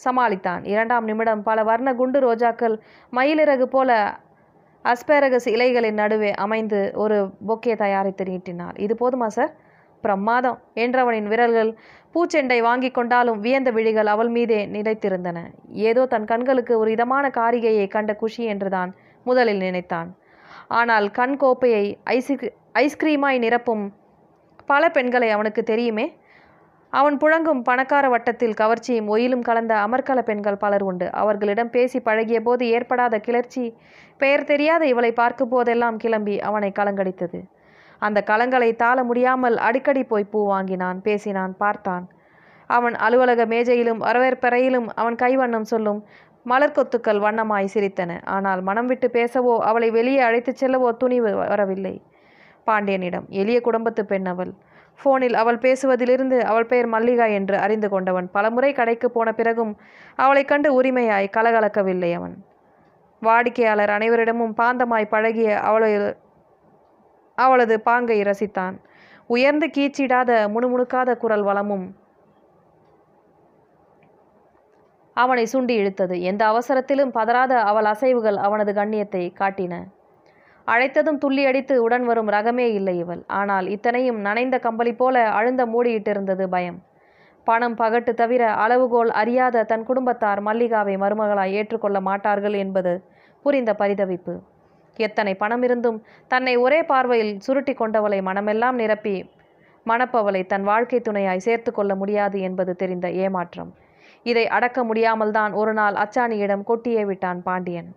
சமாளித்தான் இரண்டாம் நிமிடம் பல வர்ண குண்டு ரோஜாக்கள் மயிலிறகு போல அஸ்பேரகஸ் இலைகளின் நடுவே அமைந்து ஒரு பொக்கே தயாரித்து நீட்டினார் இது போதுமா சார் பிரமாதம் என்றவனின் விரல்கள் பூச்செண்டை வாங்கி கொண்டாலும் வியந்த விழிகள் அவள் மீதே நிலைத்திருந்தன ஏதோ தன் கண்களுக்கு ஒரு இதமான காரிகையை கண்ட குஷி என்றுதான் முதலில் நினைத்தான் ஆனால் கண் கோப்பையை ஐசி ஐஸ்கிரீமாய் நிரப்பும் பல பெண்களை அவனுக்கு தெரியுமே அவன் புழங்கும் பணக்கார வட்டத்தில் கவர்ச்சியும் ஒயிலும் கலந்த அமர்கல பெண்கள் பலர் உண்டு அவர்களிடம் பேசி பழகிய போது ஏற்படாத கிளர்ச்சி பெயர் தெரியாத இவளை பார்க்கும் போதெல்லாம் கிளம்பி அவனை கலங்கடித்தது அந்த கலங்களை தாள முடியாமல் அடிக்கடி போய் பூ வாங்கினான் பேசினான் பார்த்தான் அவன் அலுவலக மேஜையிலும் வரவேற்பறையிலும் அவன் கைவண்ணம் சொல்லும் மலர் கொத்துக்கள் வண்ணமாய் சிரித்தன ஆனால் மனம் விட்டு பேசவோ அவளை வெளியே அழைத்துச் செல்லவோ துணிவு வரவில்லை பாண்டியனிடம் எளிய குடும்பத்து பெண் அவள் ஃபோனில் அவள் பேசுவதிலிருந்து அவள் பெயர் மல்லிகா என்று அறிந்து கொண்டவன் பலமுறை கடைக்கு போன பிறகும் அவளைக் கண்டு உரிமையாய் கலகலக்கவில்லை அவன் வாடிக்கையாளர் அனைவரிடமும் பாந்தமாய் பழகிய அவளை அவளது பாங்கை ரசித்தான் உயர்ந்து கீச்சிடாத முணுமுணுக்காத குரல் வளமும் அவனை சுண்டி இழுத்தது எந்த அவசரத்திலும் பதறாத அவள் அசைவுகள் அவனது கண்ணியத்தை காட்டின அழைத்ததும் துள்ளி அடித்து உடன் வரும் ரகமே இல்லை இவள் ஆனால் இத்தனையும் நனைந்த கம்பளி போல அழுந்த மூடியிட்டிருந்தது பயம் பணம் பகட்டு தவிர அளவுகோல் அறியாத தன் குடும்பத்தார் மல்லிகாவை மருமகளாய் ஏற்றுக்கொள்ள மாட்டார்கள் என்பது புரிந்த பரிதவிப்பு எத்தனை பணம் இருந்தும் தன்னை ஒரே பார்வையில் சுருட்டி கொண்டவளை மனமெல்லாம் நிரப்பி மணப்பவளை தன் வாழ்க்கை துணையாய் சேர்த்து கொள்ள முடியாது என்பது தெரிந்த ஏமாற்றம் இதை அடக்க முடியாமல் தான் ஒரு நாள் அச்சாணியிடம் கொட்டியே விட்டான் பாண்டியன்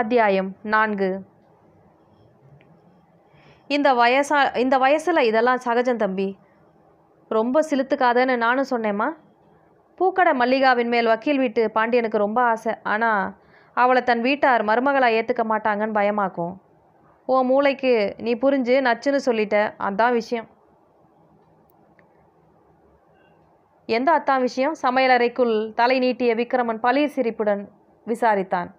அத்தியாயம் நான்கு இந்த வயசா இந்த வயசில் இதெல்லாம் சகஜம் தம்பி ரொம்ப சிலுத்துக்காதன்னு நானும் சொன்னேம்மா பூக்கடை மல்லிகாவின் மேல் வக்கீல் வீட்டு பாண்டியனுக்கு ரொம்ப ஆசை ஆனால் அவளை தன் வீட்டார் மருமகளாக ஏற்றுக்க மாட்டாங்கன்னு பயமாக்கும் ஓ மூளைக்கு நீ புரிஞ்சு நச்சுன்னு சொல்லிட்ட அதான் விஷயம் எந்த அத்தான் விஷயம் சமையலறைக்குள் தலை நீட்டிய விக்ரமன் பளிர் சிரிப்புடன் விசாரித்தான்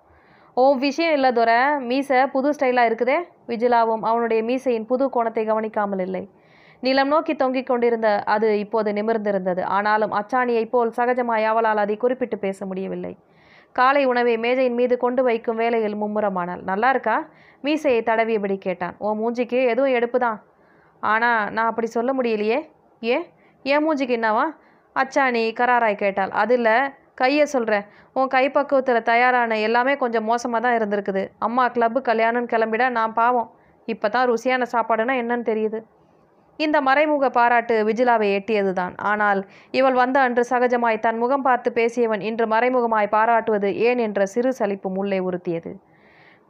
ஓம் விஷயம் இல்லை துரை மீசை புது ஸ்டைலாக இருக்குதே விஜிலாவும் அவனுடைய மீசையின் புது கோணத்தை கவனிக்காமல் இல்லை நிலம் நோக்கி தொங்கிக் கொண்டிருந்த அது இப்போது நிமிர்ந்திருந்தது ஆனாலும் அச்சாணியைப் போல் சகஜமாய் அவளால் அதை குறிப்பிட்டு பேச முடியவில்லை காலை உணவை மேஜையின் மீது கொண்டு வைக்கும் வேலையில் மும்முரமானாள் நல்லா இருக்கா மீசையை தடவியபடி கேட்டான் ஓ மூஞ்சிக்கு எதுவும் எடுப்பு தான் ஆனால் நான் அப்படி சொல்ல முடியலையே ஏ ஏன் மூஞ்சிக்கு என்னவா அச்சாணி கராராய் கேட்டாள் அதில் கையை சொல்கிறேன் உன் கைப்பக்குவத்தில் தயாரான எல்லாமே கொஞ்சம் மோசமாக தான் இருந்திருக்குது அம்மா கிளப்பு கல்யாணம் கிளம்பிட நான் பாவம் இப்போ தான் ருசியான சாப்பாடுனா என்னன்னு தெரியுது இந்த மறைமுக பாராட்டு விஜிலாவை எட்டியது தான் ஆனால் இவள் வந்த அன்று சகஜமாய் தன் முகம் பார்த்து பேசியவன் இன்று மறைமுகமாய் பாராட்டுவது ஏன் என்ற சிறு சலிப்பு முல்லை உறுத்தியது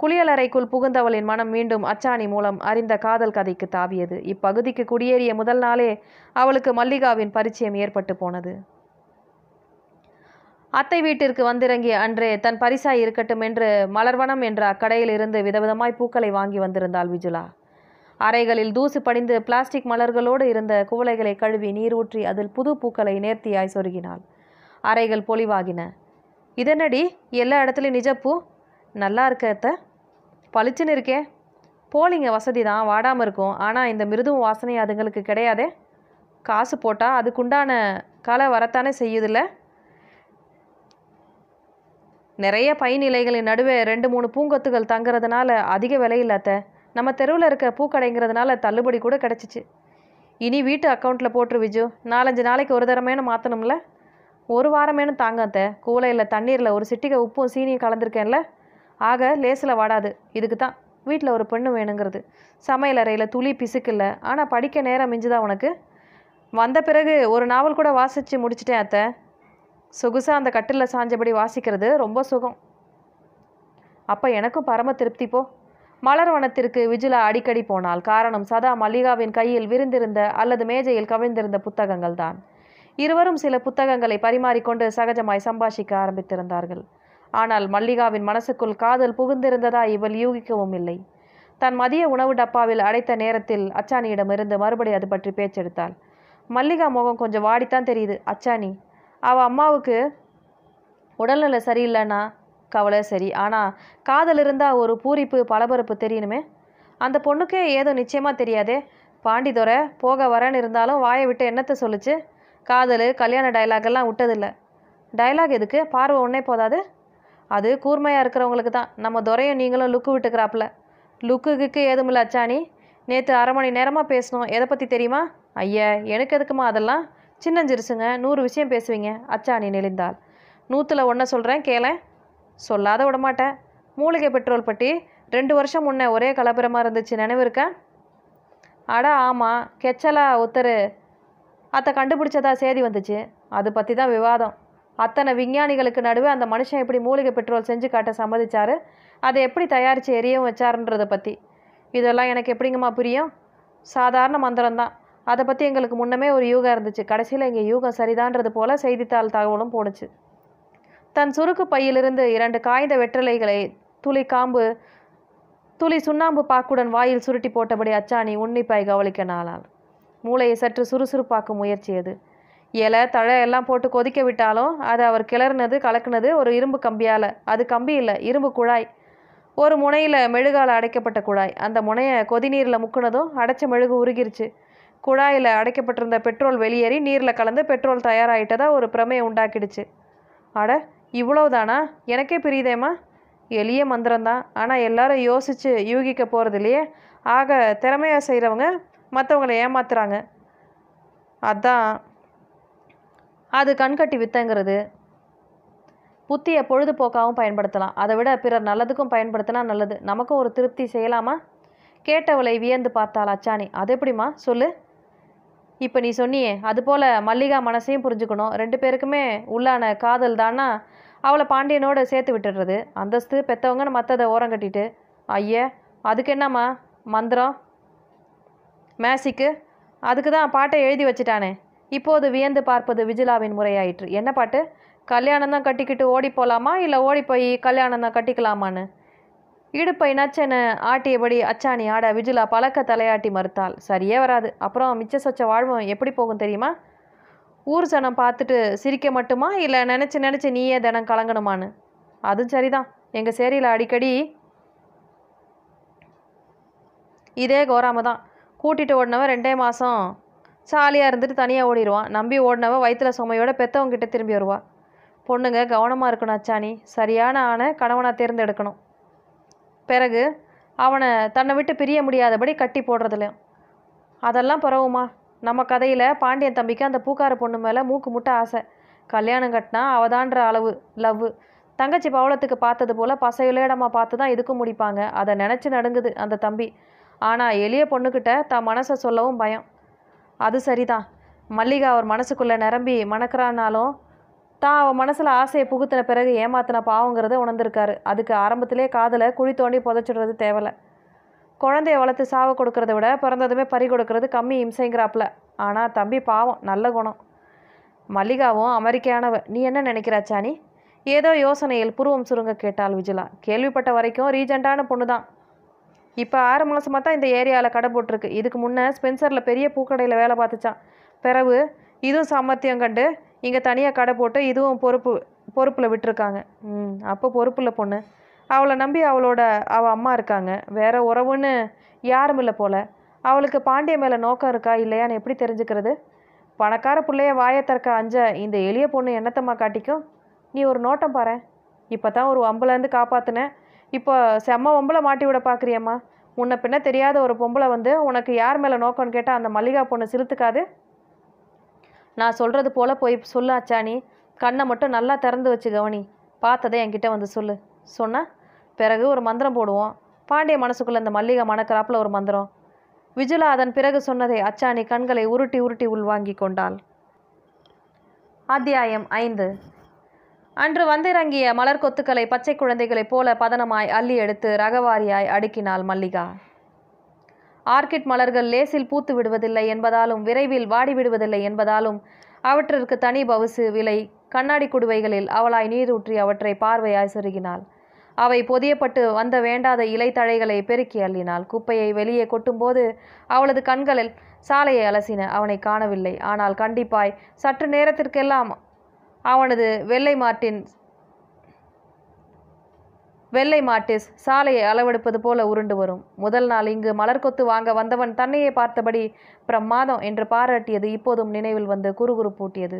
குளியலறைக்குள் புகுந்தவளின் மனம் மீண்டும் அச்சாணி மூலம் அறிந்த காதல் கதைக்கு தாவியது இப்பகுதிக்கு குடியேறிய முதல் நாளே அவளுக்கு மல்லிகாவின் பரிச்சயம் ஏற்பட்டு போனது அத்தை வீட்டிற்கு வந்திறங்கிய அன்றே தன் பரிசாய் இருக்கட்டும் என்று மலர்வனம் என்ற அக்கடையில் இருந்து விதவிதமாய் பூக்களை வாங்கி வந்திருந்தாள் விஜுலா அறைகளில் தூசு படிந்து பிளாஸ்டிக் மலர்களோடு இருந்த குவளைகளை கழுவி நீர் ஊற்றி அதில் புது பூக்களை நேர்த்தியாய் சொருகினாள் அறைகள் பொலிவாகின இதனடி எல்லா இடத்துலையும் நிஜப்பூ நல்லா இருக்க அத்த பளிச்சுன்னு இருக்கே போலிங்க வசதி தான் வாடாமல் இருக்கும் ஆனால் இந்த மிருதும் வாசனை அதுங்களுக்கு கிடையாதே காசு போட்டால் அதுக்குண்டான கலை வரத்தானே செய்யுதில்லை நிறைய நிலைகளின் நடுவே ரெண்டு மூணு பூங்கொத்துகள் தங்குறதுனால அதிக விலை விலையில்லாத்த நம்ம தெருவில் இருக்க பூக்கடைங்கிறதுனால தள்ளுபடி கூட கிடச்சிச்சு இனி வீட்டு அக்கௌண்ட்டில் போட்டுரு விஜு நாலஞ்சு நாளைக்கு ஒரு தரமேனு மாற்றணும்ல ஒரு வாரமேனு தாங்காத்த கூலையில் தண்ணீரில் ஒரு சிட்டிகை உப்பும் சீனியும் கலந்துருக்கேன்ல ஆக லேசில் வாடாது இதுக்கு தான் வீட்டில் ஒரு பெண்ணு வேணுங்கிறது சமையல் அறையில் துளி பிசுக்கில்ல ஆனால் படிக்க நேரம் மிஞ்சுதான் உனக்கு வந்த பிறகு ஒரு நாவல் கூட வாசித்து முடிச்சிட்டேன் அத்தை சொகுசாக அந்த கட்டிலில் சாஞ்சபடி வாசிக்கிறது ரொம்ப சுகம் அப்போ எனக்கும் பரம திருப்தி போ மலர்வனத்திற்கு விஜிலா அடிக்கடி போனால் காரணம் சதா மல்லிகாவின் கையில் விரிந்திருந்த அல்லது மேஜையில் கவிழ்ந்திருந்த புத்தகங்கள் தான் இருவரும் சில புத்தகங்களை பரிமாறிக்கொண்டு சகஜமாய் சம்பாஷிக்க ஆரம்பித்திருந்தார்கள் ஆனால் மல்லிகாவின் மனசுக்குள் காதல் புகுந்திருந்ததா இவள் யூகிக்கவும் இல்லை தன் மதிய உணவு டப்பாவில் அடைத்த நேரத்தில் அச்சானியிடமிருந்து மறுபடி அது பற்றி பேச்செடுத்தாள் மல்லிகா முகம் கொஞ்சம் வாடித்தான் தெரியுது அச்சானி அவள் அம்மாவுக்கு உடல்நிலை சரியில்லைன்னா கவலை சரி ஆனால் காதல் இருந்தால் ஒரு பூரிப்பு பலபரப்பு தெரியணுமே அந்த பொண்ணுக்கே ஏதோ நிச்சயமாக தெரியாதே பாண்டிதுரை போக வரேன்னு இருந்தாலும் வாயை விட்டு என்னத்தை சொல்லிச்சு காதல் கல்யாண டைலாகெல்லாம் விட்டதில்லை டைலாக் எதுக்கு பார்வை ஒன்றே போதாது அது கூர்மையாக இருக்கிறவங்களுக்கு தான் நம்ம துறையும் நீங்களும் லுக்கு விட்டுக்கிறாப்புல லுக்கு கிக்கு ஏதும் இல்லை அச்சாணி நேற்று அரை மணி நேரமாக பேசணும் எதை பற்றி தெரியுமா ஐயா எனக்கு எதுக்குமா அதெல்லாம் சின்னஞ்சிறுசுங்க நூறு விஷயம் பேசுவீங்க அச்சா நீ நெளிந்தாள் நூற்றில் ஒன்றை சொல்கிறேன் கேள சொல்லாத விடமாட்டேன் மூலிகை பெட்ரோல் பட்டி ரெண்டு வருஷம் முன்னே ஒரே கலப்பிரமாக இருந்துச்சு நினைவு இருக்க அடா ஆமாம் கெச்சலா ஒத்தர் அத்தை கண்டுபிடிச்சதா சேதி வந்துச்சு அது பற்றி தான் விவாதம் அத்தனை விஞ்ஞானிகளுக்கு நடுவே அந்த மனுஷன் எப்படி மூலிகை பெட்ரோல் செஞ்சு காட்ட சம்மதிச்சார் அதை எப்படி தயாரித்து எரியவும் வச்சாருன்றதை பற்றி இதெல்லாம் எனக்கு எப்படிங்கம்மா புரியும் சாதாரண மந்திரம்தான் அதை பற்றி எங்களுக்கு முன்னமே ஒரு யூகம் இருந்துச்சு கடைசியில் எங்கள் யூகம் சரிதான்றது போல் செய்தித்தாள் தகவலும் போணுச்சு தன் சுருக்கு பையிலிருந்து இரண்டு காய்ந்த வெற்றிலைகளை துளி காம்பு துளி சுண்ணாம்பு பாக்குடன் வாயில் சுருட்டி போட்டபடி அச்சாணி உன்னிப்பாய் கவலிக்க நாளாள் மூளையை சற்று சுறுசுறுப்பாக்கும் முயற்சி அது இலை தழை எல்லாம் போட்டு கொதிக்க விட்டாலும் அது அவர் கிளறுனது கலக்குனது ஒரு இரும்பு கம்பியால் அது கம்பி இல்லை இரும்பு குழாய் ஒரு முனையில் மெழுகால் அடைக்கப்பட்ட குழாய் அந்த முனையை கொதிநீரில் முக்குனதும் அடைச்ச மெழுகு உருகிருச்சு குழாயில் அடைக்கப்பட்டிருந்த பெட்ரோல் வெளியேறி நீரில் கலந்து பெட்ரோல் தயாராகிட்டதா ஒரு பிரமையை உண்டாக்கிடுச்சு அட இவ்வளவுதானா எனக்கே பிரியுதேம்மா எளிய மந்திரம்தான் ஆனால் எல்லாரும் யோசித்து யூகிக்க இல்லையே ஆக திறமையாக செய்கிறவங்க மற்றவங்களை ஏமாத்துறாங்க அதான் அது கண்கட்டி வித்தங்கிறது புத்தியை பொழுதுபோக்காகவும் பயன்படுத்தலாம் அதை விட பிறர் நல்லதுக்கும் பயன்படுத்தினா நல்லது நமக்கும் ஒரு திருப்தி செய்யலாமா கேட்டவளை வியந்து பார்த்தாள் அச்சானி அது எப்படிம்மா சொல்லு இப்போ நீ சொன்னியே அதுபோல் மல்லிகா மனசையும் புரிஞ்சுக்கணும் ரெண்டு பேருக்குமே உள்ளான காதல் தானா அவளை பாண்டியனோடு சேர்த்து விட்டுடுறது அந்தஸ்து பெற்றவங்கன்னு மற்றதை ஓரம் கட்டிட்டு ஐயே அதுக்கு என்னம்மா மந்திரம் மேசிக்கு அதுக்கு தான் பாட்டை எழுதி வச்சுட்டானே இப்போது வியந்து பார்ப்பது விஜிலாவின் முறையாயிற்று என்ன பாட்டு கல்யாணம் தான் கட்டிக்கிட்டு ஓடி போகலாமா இல்லை ஓடி போய் கல்யாணம் தான் கட்டிக்கலாமான்னு இடுப்பை நச்சென ஆட்டியபடி அச்சாணி ஆட விஜிலா பழக்க தலையாட்டி மறுத்தாள் சரியே வராது அப்புறம் மிச்ச சொச்ச வாழ்வு எப்படி போகும் தெரியுமா ஊர் சனம் பார்த்துட்டு சிரிக்க மட்டுமா இல்லை நினச்சி நினச்சி நீயே தினம் கலங்கணுமான்னு அதுவும் சரிதான் எங்கள் சேரியில் அடிக்கடி இதே கோராம தான் கூட்டிகிட்டு ஓடினவன் ரெண்டே மாதம் சாலியாக இருந்துட்டு தனியாக ஓடிடுவான் நம்பி ஓடினவன் வயிற்றுல சுமையோட பெற்றவங்கிட்ட திரும்பி வருவாள் பொண்ணுங்க கவனமாக இருக்கணும் அச்சாணி சரியான ஆணை கணவனாக தேர்ந்தெடுக்கணும் பிறகு அவனை தன்னை விட்டு பிரிய முடியாதபடி கட்டி போடுறதுலையும் அதெல்லாம் பரவுமா நம்ம கதையில் பாண்டியன் தம்பிக்கு அந்த பூக்கார பொண்ணு மேலே மூக்கு முட்டை ஆசை கல்யாணம் கட்டினா அவதான்ற அளவு லவ் தங்கச்சி பவளத்துக்கு பார்த்தது போல் பசையிலேடமாக பார்த்து தான் இதுக்கும் முடிப்பாங்க அதை நினச்சி நடுங்குது அந்த தம்பி ஆனால் எளிய பொண்ணுக்கிட்ட தான் மனசை சொல்லவும் பயம் அது சரிதான் மல்லிகா அவர் மனசுக்குள்ளே நிரம்பி மணக்கிறான்னாலும் தான் அவன் மனசில் ஆசையை புகுத்தின பிறகு ஏமாத்தின பாவங்கிறத உணர்ந்திருக்காரு அதுக்கு ஆரம்பத்திலே காதலை குழி தோண்டி புதைச்சிடுறது தேவலை குழந்தைய வளர்த்து சாவை கொடுக்கறத விட பிறந்ததுமே பறி கொடுக்கறது கம்மி இம்சைங்கிறாப்புல ஆனால் தம்பி பாவம் நல்ல குணம் மல்லிகாவும் அமெரிக்கானவ நீ என்ன நினைக்கிறா சாணி ஏதோ யோசனையில் புருவம் சுருங்க கேட்டாள் விஜிலா கேள்விப்பட்ட வரைக்கும் ரீஜெண்டான பொண்ணு தான் இப்போ ஆறு மாதமாக தான் இந்த ஏரியாவில் கடை போட்டிருக்கு இதுக்கு முன்னே ஸ்பென்சரில் பெரிய பூக்கடையில் வேலை பார்த்துச்சான் பிறகு இதுவும் சாமர்த்தியம் கண்டு இங்கே தனியாக கடை போட்டு இதுவும் பொறுப்பு பொறுப்பில் விட்டுருக்காங்க ம் அப்போ பொறுப்பில் பொண்ணு அவளை நம்பி அவளோட அவள் அம்மா இருக்காங்க வேற உறவுன்னு யாரும் இல்லை போல் அவளுக்கு பாண்டிய மேலே நோக்கம் இருக்கா இல்லையான்னு எப்படி தெரிஞ்சுக்கிறது பணக்கார பிள்ளைய வாயை திறக்க அஞ்ச இந்த எளிய பொண்ணு என்னத்தம்மா காட்டிக்கும் நீ ஒரு நோட்டம் பாரு இப்போ தான் ஒரு ஒம்பலேருந்து காப்பாற்றினேன் இப்போ செம்ம ஒம்பளை மாட்டி விட பார்க்குறியம்மா உன்னை பின்ன தெரியாத ஒரு பொம்பளை வந்து உனக்கு யார் மேலே நோக்கம்னு கேட்டால் அந்த மல்லிகா பொண்ணு சிரித்துக்காது நான் சொல்கிறது போல் போய் சொல்லாச்சா நீ கண்ணை மட்டும் நல்லா திறந்து வச்சு கவனி பார்த்ததை என்கிட்ட வந்து சொல்லு சொன்னால் பிறகு ஒரு மந்திரம் போடுவோம் பாண்டிய மனசுக்குள்ளே இந்த மல்லிகை மணக்கிறாப்பில் ஒரு மந்திரம் விஜுலா அதன் பிறகு சொன்னதை அச்சாணி கண்களை உருட்டி உருட்டி உள்வாங்கி கொண்டாள் அத்தியாயம் ஐந்து அன்று வந்திறங்கிய மலர் கொத்துக்களை பச்சை குழந்தைகளைப் போல பதனமாய் அள்ளி எடுத்து ரகவாரியாய் அடுக்கினாள் மல்லிகா ஆர்கிட் மலர்கள் லேசில் பூத்து விடுவதில்லை என்பதாலும் விரைவில் வாடிவிடுவதில்லை என்பதாலும் அவற்றிற்கு தனி பவுசு விலை கண்ணாடி குடுவைகளில் அவளாய் நீரூற்றி அவற்றை பார்வையாய் செருகினாள் அவை பொதியப்பட்டு வந்த வேண்டாத இலைத்தழைகளை பெருக்கி அள்ளினாள் குப்பையை வெளியே கொட்டும்போது அவளது கண்களில் சாலையை அலசின அவனை காணவில்லை ஆனால் கண்டிப்பாய் சற்று நேரத்திற்கெல்லாம் அவனது வெள்ளை மாட்டின் வெள்ளை மாட்டிஸ் சாலையை அளவெடுப்பது போல உருண்டு வரும் முதல் நாள் இங்கு மலர்கொத்து வாங்க வந்தவன் தன்னையே பார்த்தபடி பிரமாதம் என்று பாராட்டியது இப்போதும் நினைவில் வந்து குறுகுறுப்பூட்டியது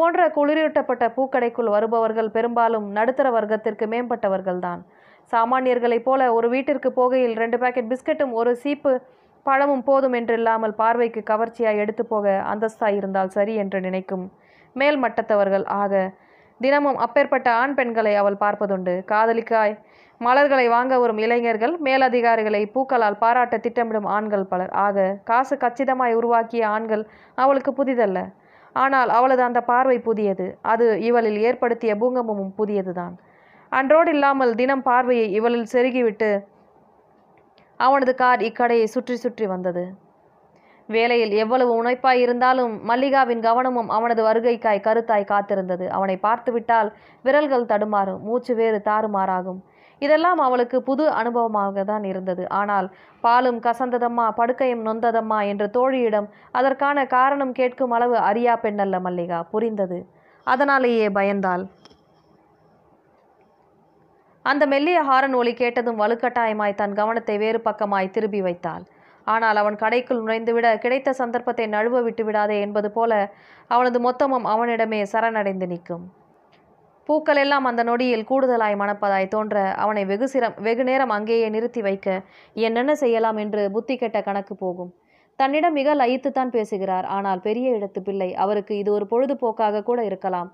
போன்ற குளிரூட்டப்பட்ட பூக்கடைக்குள் வருபவர்கள் பெரும்பாலும் நடுத்தர வர்க்கத்திற்கு மேம்பட்டவர்கள்தான் சாமானியர்களைப் போல ஒரு வீட்டிற்கு போகையில் ரெண்டு பேக்கெட் பிஸ்கட்டும் ஒரு சீப்பு பழமும் போதும் என்றில்லாமல் பார்வைக்கு கவர்ச்சியாய் எடுத்து போக அந்தஸ்தாய் இருந்தால் சரி என்று நினைக்கும் மேல் மட்டத்தவர்கள் ஆக தினமும் அப்பேற்பட்ட ஆண் பெண்களை அவள் பார்ப்பதுண்டு காதலிக்காய் மலர்களை வாங்க வரும் இளைஞர்கள் மேலதிகாரிகளை பூக்களால் பாராட்ட திட்டமிடும் ஆண்கள் பலர் ஆக காசு கச்சிதமாய் உருவாக்கிய ஆண்கள் அவளுக்கு புதிதல்ல ஆனால் அவளது அந்த பார்வை புதியது அது இவளில் ஏற்படுத்திய பூங்கமும் புதியதுதான் அன்றோடு இல்லாமல் தினம் பார்வையை இவளில் செருகிவிட்டு அவனது கார் இக்கடையை சுற்றி சுற்றி வந்தது வேலையில் எவ்வளவு உழைப்பாய் இருந்தாலும் மல்லிகாவின் கவனமும் அவனது வருகைக்காய் கருத்தாய் காத்திருந்தது அவனை பார்த்துவிட்டால் விரல்கள் தடுமாறும் மூச்சு வேறு தாறுமாறாகும் இதெல்லாம் அவளுக்கு புது அனுபவமாக தான் இருந்தது ஆனால் பாலும் கசந்ததம்மா படுக்கையும் நொந்ததம்மா என்று தோழியிடம் அதற்கான காரணம் கேட்கும் அளவு அறியா பெண்ணல்ல மல்லிகா புரிந்தது அதனாலேயே பயந்தாள் அந்த மெல்லிய ஹாரன் ஒளி கேட்டதும் வலுக்கட்டாயமாய் தன் கவனத்தை வேறு பக்கமாய் திருப்பி வைத்தாள் ஆனால் அவன் கடைக்குள் நுழைந்துவிட கிடைத்த சந்தர்ப்பத்தை நழுவ விட்டு விடாதே என்பது போல அவனது மொத்தமும் அவனிடமே சரணடைந்து நிற்கும் பூக்கள் எல்லாம் அந்த நொடியில் கூடுதலாய் மணப்பதாய் தோன்ற அவனை வெகு சிரம் வெகு நேரம் அங்கேயே நிறுத்தி வைக்க என்னென்ன செய்யலாம் என்று புத்தி கெட்ட கணக்கு போகும் தன்னிடம் மிக லயித்துத்தான் பேசுகிறார் ஆனால் பெரிய இடத்து பிள்ளை அவருக்கு இது ஒரு பொழுதுபோக்காக கூட இருக்கலாம்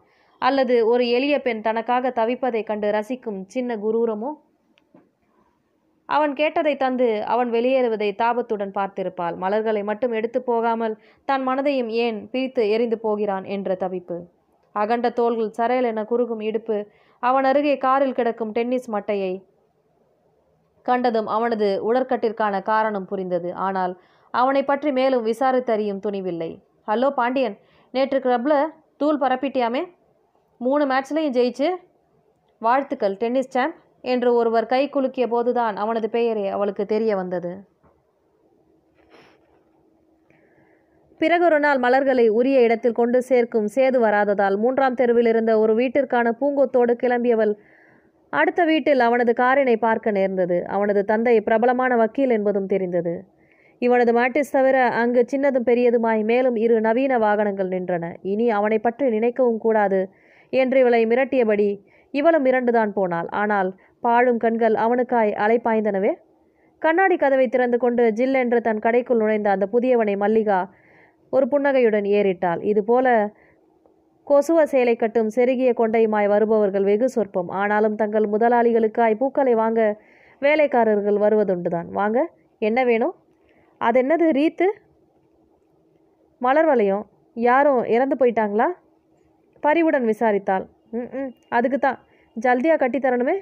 அல்லது ஒரு எளிய பெண் தனக்காக தவிப்பதைக் கண்டு ரசிக்கும் சின்ன குரூரமோ அவன் கேட்டதை தந்து அவன் வெளியேறுவதை தாபத்துடன் பார்த்திருப்பாள் மலர்களை மட்டும் எடுத்து போகாமல் தன் மனதையும் ஏன் பிரித்து எரிந்து போகிறான் என்ற தவிப்பு அகண்ட தோள்கள் சரையல் என குறுகும் இடுப்பு அவன் அருகே காரில் கிடக்கும் டென்னிஸ் மட்டையை கண்டதும் அவனது உடற்கட்டிற்கான காரணம் புரிந்தது ஆனால் அவனை பற்றி மேலும் விசாரித்தறியும் துணிவில்லை ஹலோ பாண்டியன் நேற்று கிளப்பில் தூள் பரப்பிட்டியாமே மூணு மேட்ச்லையும் ஜெயிச்சு வாழ்த்துக்கள் டென்னிஸ் சாம்ப் என்று ஒருவர் கை குலுக்கிய போதுதான் அவனது பெயரே அவளுக்கு தெரிய வந்தது பிறகொரு நாள் மலர்களை உரிய இடத்தில் கொண்டு சேர்க்கும் சேது வராததால் மூன்றாம் தெருவில் இருந்த ஒரு வீட்டிற்கான பூங்கொத்தோடு கிளம்பியவள் அடுத்த வீட்டில் அவனது காரினை பார்க்க நேர்ந்தது அவனது தந்தை பிரபலமான வக்கீல் என்பதும் தெரிந்தது இவனது மாட்டிஸ் தவிர அங்கு சின்னதும் பெரியதுமாய் மேலும் இரு நவீன வாகனங்கள் நின்றன இனி அவனை பற்றி நினைக்கவும் கூடாது என்று இவளை மிரட்டியபடி இவளும் இரண்டுதான் போனாள் ஆனால் பாழும் கண்கள் அவனுக்காய் அலைப்பாய்ந்தனவே கண்ணாடி கதவை திறந்து கொண்டு ஜில் என்று தன் கடைக்குள் நுழைந்த அந்த புதியவனை மல்லிகா ஒரு புன்னகையுடன் ஏறிட்டாள் இதுபோல கொசுவ சேலை கட்டும் செருகிய கொண்டையுமாய் வருபவர்கள் வெகு சொற்பம் ஆனாலும் தங்கள் முதலாளிகளுக்காய் பூக்களை வாங்க வேலைக்காரர்கள் வருவதுண்டுதான் வாங்க என்ன வேணும் அது என்னது ரீத்து மலர் வளையம் யாரும் இறந்து போயிட்டாங்களா பரிவுடன் விசாரித்தாள் ம் ம் அதுக்கு தான் ஜல்தியாக கட்டித்தரணுமே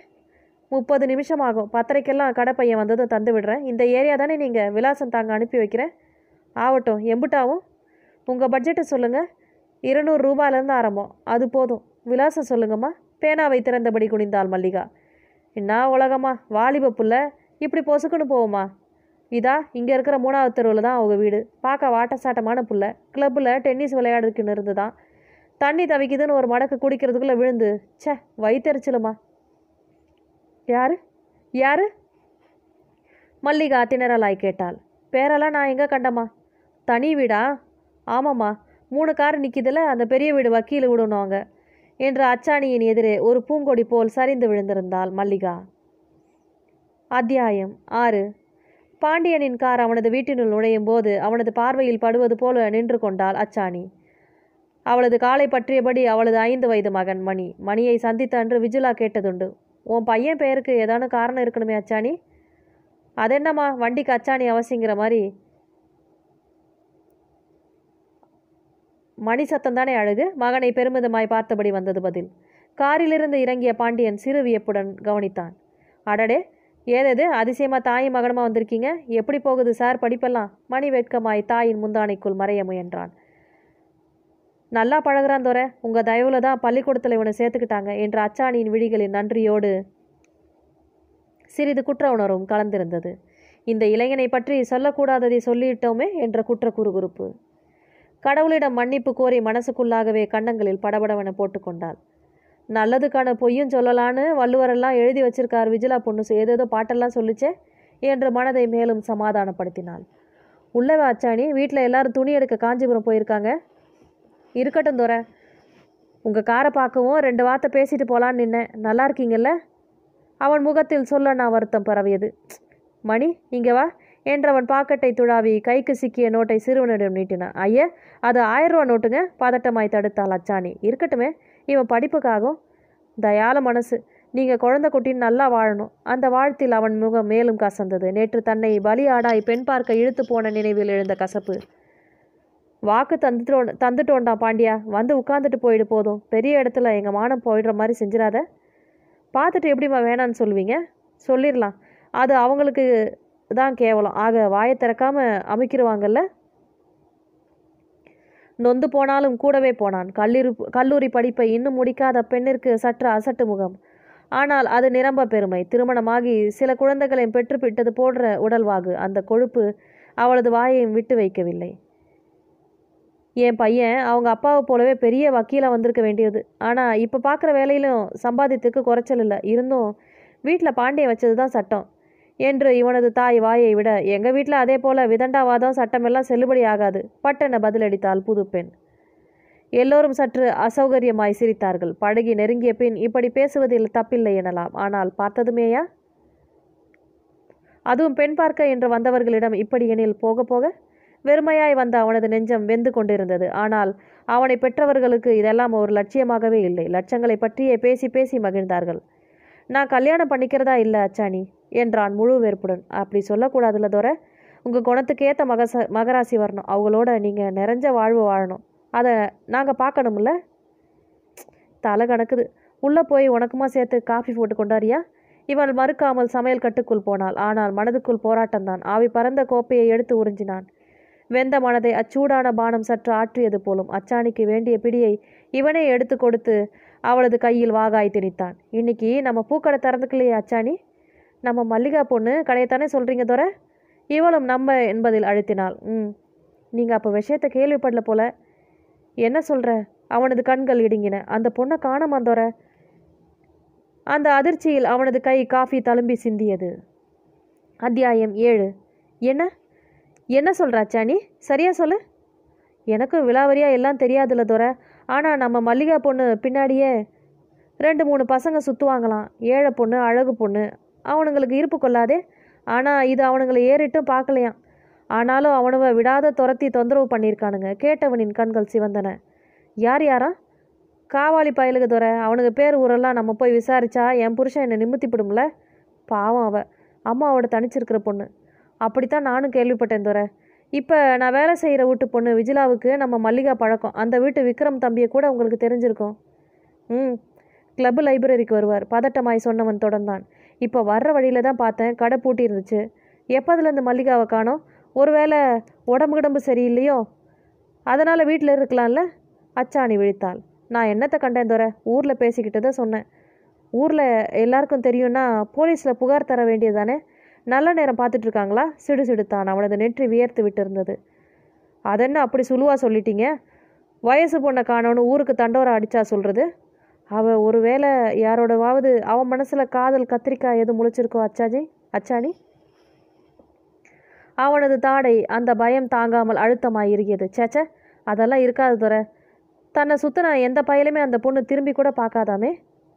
முப்பது நிமிஷம் ஆகும் பத்தரைக்கெல்லாம் கடை பையன் வந்ததும் தந்து விடுறேன் இந்த ஏரியா தானே நீங்கள் விலாசம் தாங்க அனுப்பி வைக்கிறேன் ஆகட்டும் எம்புட்டாவும் உங்கள் பட்ஜெட்டை சொல்லுங்கள் இருநூறு ரூபாயிலேருந்து ஆரம்பம் அது போதும் விலாசம் சொல்லுங்கம்மா பேனாவை திறந்தபடி குனிந்தாள் மல்லிகா என்ன உலகம்மா வாலிப புள்ள இப்படி பொசுக்குன்னு போவோமா இதா இங்கே இருக்கிற மூணாவது தெருவில் தான் அவங்க வீடு பார்க்க வாட்டசாட்டமான புள்ள கிளப்பில் டென்னிஸ் விளையாடுறதுக்குன்னு இருந்து தான் தண்ணி தவிக்குதுன்னு ஒரு மடக்கு குடிக்கிறதுக்குள்ளே விழுந்து சே வயிற்றுச்சிலுமா யார் யார் மல்லிகா திணறலாய் கேட்டாள் பேரெல்லாம் நான் எங்கே கண்டம்மா தனி வீடா ஆமாம்மா மூணு கார் நிற்கிதில் அந்த பெரிய வீடு வக்கீல் விடணும் என்று அச்சாணியின் எதிரே ஒரு பூங்கொடி போல் சரிந்து விழுந்திருந்தாள் மல்லிகா அத்தியாயம் ஆறு பாண்டியனின் கார் அவனது வீட்டினுள் நுழையும் போது அவனது பார்வையில் படுவது போல நின்று கொண்டாள் அச்சாணி அவளது காலை பற்றியபடி அவளது ஐந்து வயது மகன் மணி மணியை சந்தித்த அன்று விஜுலா கேட்டதுண்டு உன் பையன் பேருக்கு ஏதான காரணம் இருக்கணுமே அச்சாணி அது என்னம்மா வண்டிக்கு அச்சாணி அவசியங்கிற மாதிரி மணி சத்தம் தானே அழகு மகனை பெருமிதமாய் பார்த்தபடி வந்தது பதில் காரிலிருந்து இறங்கிய பாண்டியன் சிறு வியப்புடன் கவனித்தான் அடடே ஏதது அதிசயமாக தாயும் மகனமாக வந்திருக்கீங்க எப்படி போகுது சார் படிப்பெல்லாம் மணி வெட்கமாய் தாயின் முந்தானைக்குள் மறைய முயன்றான் நல்லா பழகிறான் துறை உங்கள் தயவில் தான் பள்ளிக்கூடத்தில் இவனை சேர்த்துக்கிட்டாங்க என்ற அச்சாணியின் விழிகளின் நன்றியோடு சிறிது குற்ற உணர்வும் கலந்திருந்தது இந்த இளைஞனை பற்றி சொல்லக்கூடாததை சொல்லிவிட்டோமே என்ற குற்ற குறுகுறுப்பு கடவுளிடம் மன்னிப்பு கோரி மனசுக்குள்ளாகவே கண்ணங்களில் படபடவென போட்டுக்கொண்டாள் நல்லதுக்கான பொய்யும் சொல்லலான்னு வள்ளுவரெல்லாம் எழுதி வச்சிருக்கார் விஜிலா பொண்ணு ஏதேதோ பாட்டெல்லாம் சொல்லிச்சே என்று மனதை மேலும் சமாதானப்படுத்தினாள் உள்ளவ அச்சாணி வீட்டில் எல்லாரும் துணி எடுக்க காஞ்சிபுரம் போயிருக்காங்க இருக்கட்டும் துறை உங்கள் காரை பார்க்கவும் ரெண்டு வார்த்தை பேசிட்டு போகலான்னு நின்ன நல்லா இருக்கீங்கல்ல அவன் முகத்தில் சொல்ல நான் வருத்தம் பரவியது மணி இங்கே வா என்றவன் பாக்கெட்டை துழாவி கைக்கு சிக்கிய நோட்டை சிறுவனிடம் நீட்டினான் ஐயா அது ஆயிரம் ரூபா நோட்டுங்க பதட்டமாய் தடுத்தாள் அச்சாணி இருக்கட்டுமே இவன் படிப்புக்காகும் தயால மனசு நீங்கள் குழந்தை குட்டின்னு நல்லா வாழணும் அந்த வாழ்த்தில் அவன் முகம் மேலும் கசந்தது நேற்று தன்னை பலியாடாய் பெண் பார்க்க இழுத்து போன நினைவில் எழுந்த கசப்பு வாக்கு தந்துட்டோ தந்துட்டோண்டா பாண்டியா வந்து உட்காந்துட்டு போயிடு போதும் பெரிய இடத்துல எங்கள் மானம் போயிடுற மாதிரி செஞ்சிடாத பார்த்துட்டு எப்படிம்மா வேணான்னு சொல்லுவீங்க சொல்லிடலாம் அது அவங்களுக்கு தான் கேவலம் ஆக வாயை திறக்காமல் அமைக்கிருவாங்கல்ல நொந்து போனாலும் கூடவே போனான் கல்லூரி கல்லூரி படிப்பை இன்னும் முடிக்காத பெண்ணிற்கு சற்று அசட்டு முகம் ஆனால் அது நிரம்ப பெருமை திருமணமாகி சில குழந்தைகளையும் பெற்றுப்பிட்டது போன்ற உடல்வாகு அந்த கொழுப்பு அவளது வாயையும் விட்டு வைக்கவில்லை என் பையன் அவங்க அப்பாவை போலவே பெரிய வக்கீலாக வந்திருக்க வேண்டியது ஆனால் இப்போ பார்க்குற வேலையிலும் சம்பாதித்துக்கு குறைச்சல் இல்லை இருந்தும் வீட்டில் பாண்டியம் வச்சது தான் சட்டம் என்று இவனது தாய் வாயை விட எங்கள் வீட்டில் அதே போல் விதண்டாவாதம் சட்டமெல்லாம் செல்லுபடி ஆகாது பட்டென புது புதுப்பெண் எல்லோரும் சற்று அசௌகரியமாய் சிரித்தார்கள் படகி நெருங்கிய பின் இப்படி பேசுவதில் தப்பில்லை எனலாம் ஆனால் பார்த்ததுமேயா அதுவும் பெண் பார்க்க என்று வந்தவர்களிடம் இப்படி எனில் போக போக வெறுமையாய் வந்த அவனது நெஞ்சம் வெந்து கொண்டிருந்தது ஆனால் அவனை பெற்றவர்களுக்கு இதெல்லாம் ஒரு லட்சியமாகவே இல்லை லட்சங்களை பற்றியே பேசி பேசி மகிழ்ந்தார்கள் நான் கல்யாணம் பண்ணிக்கிறதா இல்லை அச்சாணி என்றான் முழு வெறுப்புடன் அப்படி சொல்லக்கூடாதுல தோற உங்கள் குணத்துக்கேற்ற மகச மகராசி வரணும் அவங்களோட நீங்கள் நிறைஞ்ச வாழ்வு வாழணும் அதை நாங்கள் பார்க்கணும்ல தலை கணக்குது உள்ளே போய் உனக்குமா சேர்த்து காஃபி போட்டு கொண்டாரியா இவள் மறுக்காமல் சமையல் கட்டுக்குள் போனாள் ஆனால் மனதுக்குள் போராட்டம்தான் ஆவி பறந்த கோப்பையை எடுத்து உறிஞ்சினான் வெந்த மனதை அச்சூடான பானம் சற்று ஆற்றியது போலும் அச்சாணிக்கு வேண்டிய பிடியை இவனே எடுத்து கொடுத்து அவளது கையில் வாகாய் திணித்தான் இன்னைக்கு நம்ம பூக்கடை திறந்துக்கலையே அச்சாணி நம்ம மல்லிகா பொண்ணு கடையைத்தானே சொல்கிறீங்க தோற இவளும் நம்ம என்பதில் அழுத்தினாள் ம் நீங்கள் அப்போ விஷயத்த கேள்விப்படல போல என்ன சொல்கிற அவனது கண்கள் இடுங்கின அந்த பொண்ணை காணமா தோற அந்த அதிர்ச்சியில் அவனது கை காஃபி தழும்பி சிந்தியது அத்தியாயம் ஏழு என்ன என்ன சொல்கிறா சாணி சரியாக சொல்லு எனக்கும் விலாவரியாக எல்லாம் தெரியாதுல்ல துறை ஆனால் நம்ம மல்லிகா பொண்ணு பின்னாடியே ரெண்டு மூணு பசங்க சுற்றுவாங்களாம் ஏழை பொண்ணு அழகு பொண்ணு அவனுங்களுக்கு இருப்பு கொள்ளாதே ஆனால் இது அவனுங்களை ஏறிட்டும் பார்க்கலையாம் ஆனாலும் அவனுவ விடாத துரத்தி தொந்தரவு பண்ணியிருக்கானுங்க கேட்டவனின் கண்கள் சிவந்தன யார் யாரா காவாளி பயலுக்கு துறை அவனுக்கு பேர் ஊரெல்லாம் நம்ம போய் விசாரிச்சா என் புருஷன் என்னை நிமித்திப்பிடும்ல பாவம் அவ அம்மாவோட தனிச்சிருக்கிற பொண்ணு அப்படித்தான் நானும் கேள்விப்பட்டேன் துறை இப்போ நான் வேலை செய்கிற வீட்டு பொண்ணு விஜிலாவுக்கு நம்ம மல்லிகா பழக்கம் அந்த வீட்டு விக்ரம் தம்பியை கூட உங்களுக்கு தெரிஞ்சிருக்கும் ம் கிளப் லைப்ரரிக்கு வருவார் பதட்டமாய் சொன்னவன் தொடர்ந்தான் இப்போ வர்ற வழியில் தான் பார்த்தேன் கடை பூட்டி இருந்துச்சு எப்போதுலேருந்து மல்லிகாவை காணோம் ஒருவேளை உடம்பு கிடம்பு சரியில்லையோ அதனால் வீட்டில் இருக்கலாம்ல அச்சாணி விழித்தாள் நான் என்னத்தை கண்டேன் துறை ஊரில் பேசிக்கிட்டு தான் சொன்னேன் ஊரில் எல்லாருக்கும் தெரியும்னா போலீஸில் புகார் தர வேண்டியதானே நல்ல நேரம் பார்த்துட்டு இருக்காங்களா சிடு சிடுத்தான் அவனது நெற்றி வியர்த்து விட்டிருந்தது அதென்ன அப்படி சுழுவாக சொல்லிட்டீங்க வயசு பொண்ணை காணோன்னு ஊருக்கு தண்டோரம் அடித்தா சொல்கிறது அவள் ஒருவேளை யாரோடவாவது அவன் மனசில் காதல் கத்திரிக்காய் எதுவும் முளைச்சிருக்கோ அச்சாஜி அச்சாணி அவனது தாடை அந்த பயம் தாங்காமல் அழுத்தமாக இருக்கியது சேச்ச அதெல்லாம் இருக்காது துறை தன்னை சுற்றின எந்த பயலுமே அந்த பொண்ணு திரும்பி கூட பார்க்காதாமே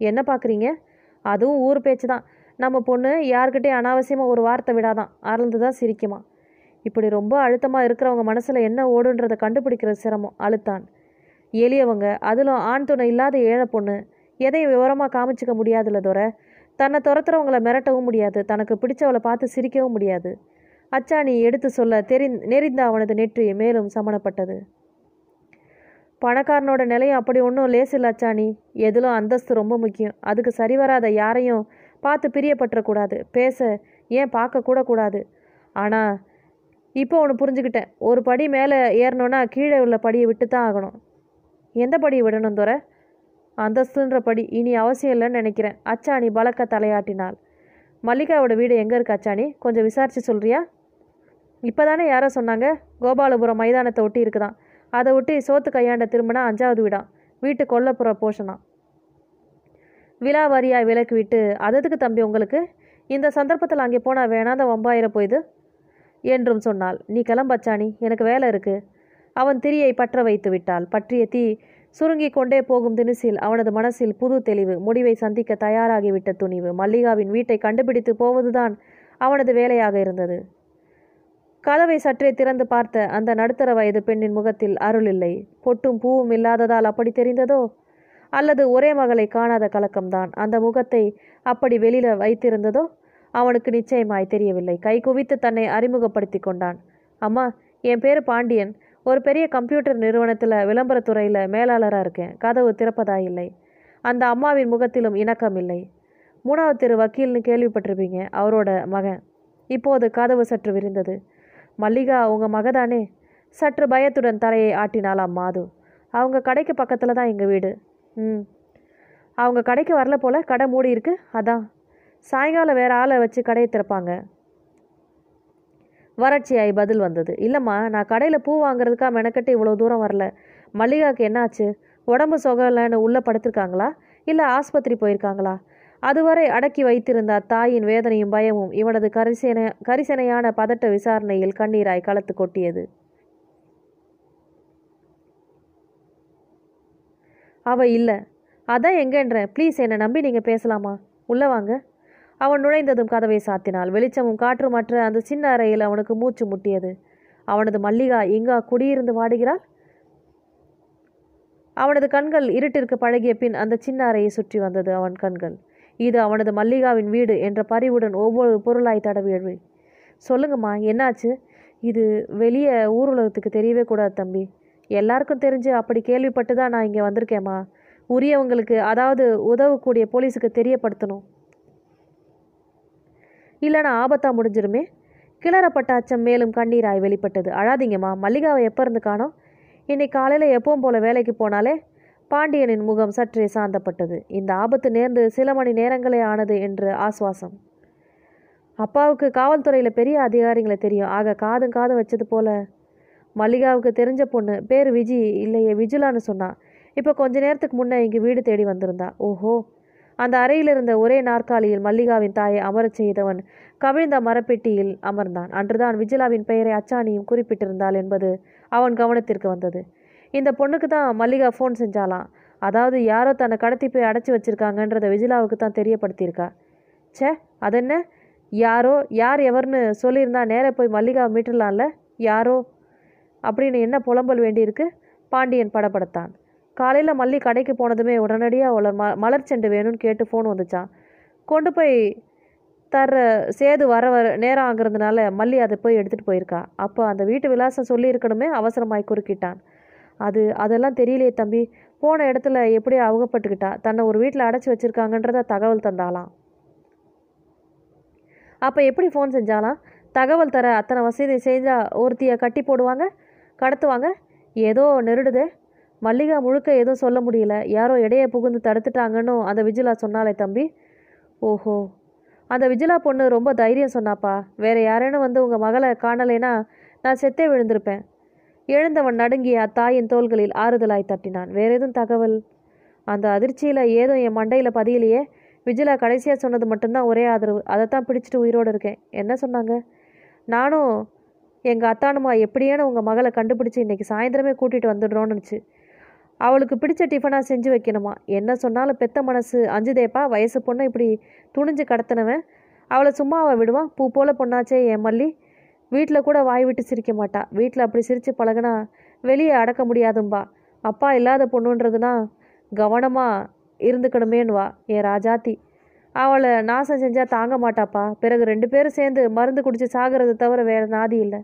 என்ன பார்க்குறீங்க அதுவும் ஊர் பேச்சு தான் நம்ம பொண்ணு யார்கிட்டேயும் அனாவசியமாக ஒரு வார்த்தை விடாதான் அறந்து தான் சிரிக்குமா இப்படி ரொம்ப அழுத்தமாக இருக்கிறவங்க மனசில் என்ன ஓடுன்றதை கண்டுபிடிக்கிற சிரமம் அழுத்தான் எளியவங்க அதிலும் ஆண் துணை இல்லாத ஏழை பொண்ணு எதையும் விவரமாக காமிச்சிக்க முடியாதுல்ல தோற தன்னை துரத்துறவங்கள மிரட்டவும் முடியாது தனக்கு பிடிச்சவளை பார்த்து சிரிக்கவும் முடியாது அச்சா நீ எடுத்து சொல்ல தெரி நெறிந்த அவனது நெற்றி மேலும் சமணப்பட்டது பணக்காரனோட நிலையும் அப்படி ஒன்றும் லேசில்ல அச்சாணி எதிலும் அந்தஸ்து ரொம்ப முக்கியம் அதுக்கு சரிவராத யாரையும் பார்த்து பிரியப்பட்டுறக்கூடாது பேச ஏன் கூட கூடாது ஆனால் இப்போ ஒன்று புரிஞ்சுக்கிட்டேன் ஒரு படி மேலே ஏறணுன்னா கீழே உள்ள படியை விட்டு தான் ஆகணும் எந்த படி விடணும் துறை அந்தஸ்துன்ற படி இனி அவசியம் இல்லைன்னு நினைக்கிறேன் அச்சாணி பலக்க தலையாட்டினாள் மல்லிகாவோட வீடு எங்கே இருக்கு அச்சாணி கொஞ்சம் விசாரித்து சொல்கிறியா இப்போ தானே யாரோ சொன்னாங்க கோபாலபுரம் மைதானத்தை ஒட்டி இருக்குதான் அதை ஒட்டி சோத்து கையாண்ட திரும்பினா அஞ்சாவது வீடான் வீட்டு கொல்லப்புற போஷனான் விழா வாரியாக விளக்கு விட்டு அததுக்கு தம்பி உங்களுக்கு இந்த சந்தர்ப்பத்தில் அங்கே போனால் வேணாத ஒம்பாயிரம் போயுது என்றும் சொன்னாள் நீ கிளம்பச்சாணி எனக்கு வேலை இருக்கு அவன் திரியை பற்ற வைத்து விட்டாள் பற்றிய தீ சுருங்கி கொண்டே போகும் தினசில் அவனது மனசில் புது தெளிவு முடிவை சந்திக்க தயாராகிவிட்ட துணிவு மல்லிகாவின் வீட்டை கண்டுபிடித்து போவதுதான் அவனது வேலையாக இருந்தது கதவை சற்றே திறந்து பார்த்த அந்த நடுத்தர வயது பெண்ணின் முகத்தில் அருள் இல்லை பொட்டும் பூவும் இல்லாததால் அப்படி தெரிந்ததோ அல்லது ஒரே மகளை காணாத கலக்கம்தான் அந்த முகத்தை அப்படி வெளியில் வைத்திருந்ததோ அவனுக்கு நிச்சயமாய் தெரியவில்லை கை குவித்து தன்னை அறிமுகப்படுத்தி கொண்டான் அம்மா என் பேர் பாண்டியன் ஒரு பெரிய கம்ப்யூட்டர் நிறுவனத்தில் விளம்பரத்துறையில் மேலாளராக இருக்கேன் கதவு திறப்பதா இல்லை அந்த அம்மாவின் முகத்திலும் இணக்கம் இல்லை மூணாவது திரு வக்கீல்னு கேள்விப்பட்டிருப்பீங்க அவரோட மகன் இப்போது கதவு சற்று விரிந்தது மல்லிகா உங்கள் மகதானே சற்று பயத்துடன் தலையை ஆட்டினாலாம் மாது அவங்க கடைக்கு பக்கத்தில் தான் எங்கள் வீடு ம் அவங்க கடைக்கு வரல போல் கடை மூடி இருக்கு அதான் சாயங்காலம் வேறு ஆளை வச்சு கடையை திறப்பாங்க வறட்சியாய் பதில் வந்தது இல்லைம்மா நான் கடையில் பூ வாங்குறதுக்காக மெனக்கட்டு இவ்வளோ தூரம் வரல மல்லிகாவுக்கு என்னாச்சு உடம்பு சுகலைன்னு உள்ளே படுத்துருக்காங்களா இல்லை ஆஸ்பத்திரி போயிருக்காங்களா அதுவரை அடக்கி வைத்திருந்த அத்தாயின் வேதனையும் பயமும் இவனது கரிசேன கரிசனையான பதட்ட விசாரணையில் கண்ணீராய் களத்து கொட்டியது அவள் இல்லை அதான் எங்கேன்றேன் ப்ளீஸ் என்னை நம்பி நீங்கள் பேசலாமா உள்ளே வாங்க அவன் நுழைந்ததும் கதவை சாத்தினாள் வெளிச்சமும் காற்றுமற்ற அந்த சின்ன அறையில் அவனுக்கு மூச்சு முட்டியது அவனது மல்லிகா எங்கா குடியிருந்து வாடுகிறாள் அவனது கண்கள் இருட்டிற்கு பழகிய பின் அந்த சின்ன அறையை சுற்றி வந்தது அவன் கண்கள் இது அவனது மல்லிகாவின் வீடு என்ற பறிவுடன் ஒவ்வொரு பொருளாய் தடவியழ்வு சொல்லுங்கம்மா என்னாச்சு இது வெளியே ஊர் உலகத்துக்கு தெரியவே கூடாது தம்பி எல்லாருக்கும் தெரிஞ்சு அப்படி கேள்விப்பட்டு தான் நான் இங்கே வந்திருக்கேம்மா உரியவங்களுக்கு அதாவது உதவக்கூடிய போலீஸுக்கு தெரியப்படுத்தணும் இல்லைனா ஆபத்தாக முடிஞ்சிருமே கிளறப்பட்ட அச்சம் மேலும் கண்ணீராய் வெளிப்பட்டது அழாதீங்கம்மா மல்லிகாவை எப்போ இருந்து காணோம் இன்னைக்கு காலையில் எப்பவும் போல் வேலைக்கு போனாலே பாண்டியனின் முகம் சற்றே சாந்தப்பட்டது இந்த ஆபத்து நேர்ந்து சில மணி நேரங்களே ஆனது என்று ஆஸ்வாசம் அப்பாவுக்கு காவல்துறையில் பெரிய அதிகாரிகளை தெரியும் ஆக காதும் காதும் வச்சது போல மல்லிகாவுக்கு தெரிஞ்ச பொண்ணு பேர் விஜி இல்லையே விஜுலான்னு சொன்னான் இப்போ கொஞ்ச நேரத்துக்கு முன்னே இங்கே வீடு தேடி வந்திருந்தா ஓஹோ அந்த அறையில் இருந்த ஒரே நாற்காலியில் மல்லிகாவின் தாயை அமரச் செய்தவன் கவிழ்ந்த மரப்பெட்டியில் அமர்ந்தான் அன்றுதான் விஜிலாவின் பெயரை அச்சானியும் குறிப்பிட்டிருந்தாள் என்பது அவன் கவனத்திற்கு வந்தது இந்த பொண்ணுக்கு தான் மல்லிகா ஃபோன் செஞ்சாலாம் அதாவது யாரோ தன்னை கடத்தி போய் அடைச்சி வச்சுருக்காங்கன்றதை விஜிலாவுக்கு தான் தெரியப்படுத்தியிருக்கா ச்சே அதென்ன யாரோ யார் எவர்னு சொல்லியிருந்தா நேராக போய் மல்லிகாவை மீட்டலாம்ல யாரோ அப்படின்னு என்ன புலம்பல் வேண்டியிருக்கு பாண்டியன் படப்படுத்தான் காலையில் மல்லி கடைக்கு போனதுமே உடனடியாக உலர் ம மலர் செண்டு வேணும்னு கேட்டு ஃபோன் வந்துச்சான் கொண்டு போய் தர்ற சேது வர வர நேரம் ஆகுறதுனால மல்லி அதை போய் எடுத்துகிட்டு போயிருக்கா அப்போ அந்த வீட்டு விலாசம் சொல்லியிருக்கணுமே அவசரமாய் குறுக்கிட்டான் அது அதெல்லாம் தெரியலையே தம்பி போன இடத்துல எப்படி அவகப்பட்டுக்கிட்டா தன்னை ஒரு வீட்டில் அடைச்சி வச்சுருக்காங்கன்றத தகவல் தந்தாலாம் அப்போ எப்படி ஃபோன் செஞ்சாலாம் தகவல் தர அத்தனை வசதி செஞ்சால் ஒருத்தியை கட்டி போடுவாங்க கடத்துவாங்க ஏதோ நெருடுதே மல்லிகா முழுக்க எதுவும் சொல்ல முடியல யாரோ இடையே புகுந்து தடுத்துட்டாங்கன்னு அந்த விஜிலா சொன்னாலே தம்பி ஓஹோ அந்த விஜிலா பொண்ணு ரொம்ப தைரியம் சொன்னாப்பா வேற யாரேனும் வந்து உங்கள் மகளை காணலைனா நான் செத்தே விழுந்திருப்பேன் எழுந்தவன் நடுங்கி அத்தாயின் தோள்களில் ஆறுதலாய் தட்டினான் வேற எதுவும் தகவல் அந்த அதிர்ச்சியில் ஏதோ என் மண்டையில் பதியிலையே விஜிலா கடைசியாக சொன்னது மட்டும்தான் ஒரே ஆதரவு அதை தான் பிடிச்சிட்டு உயிரோடு இருக்கேன் என்ன சொன்னாங்க நானும் எங்கள் அத்தானுமா எப்படியான உங்கள் மகளை கண்டுபிடிச்சி இன்றைக்கி சாயந்தரமே கூட்டிகிட்டு வந்துடுறோன்னுச்சு அவளுக்கு பிடிச்ச டிஃபனாக செஞ்சு வைக்கணுமா என்ன சொன்னாலும் பெத்த மனசு அஞ்சுதேப்பா வயசு பொண்ணை இப்படி துணிஞ்சு கடத்தினவன் அவளை சும்மா அவள் விடுவான் பூ போல பொண்ணாச்சே என் மல்லி வீட்டில் கூட வாய் விட்டு சிரிக்க மாட்டா வீட்டில் அப்படி சிரித்து பழகினா வெளியே அடக்க முடியாதும்பா அப்பா இல்லாத பொண்ணுன்றதுனா கவனமாக வா என் ராஜாத்தி அவளை நாசம் செஞ்சால் தாங்க மாட்டாப்பா பிறகு ரெண்டு பேரும் சேர்ந்து மருந்து குடித்து சாகிறது தவிர வேறு நாதி இல்லை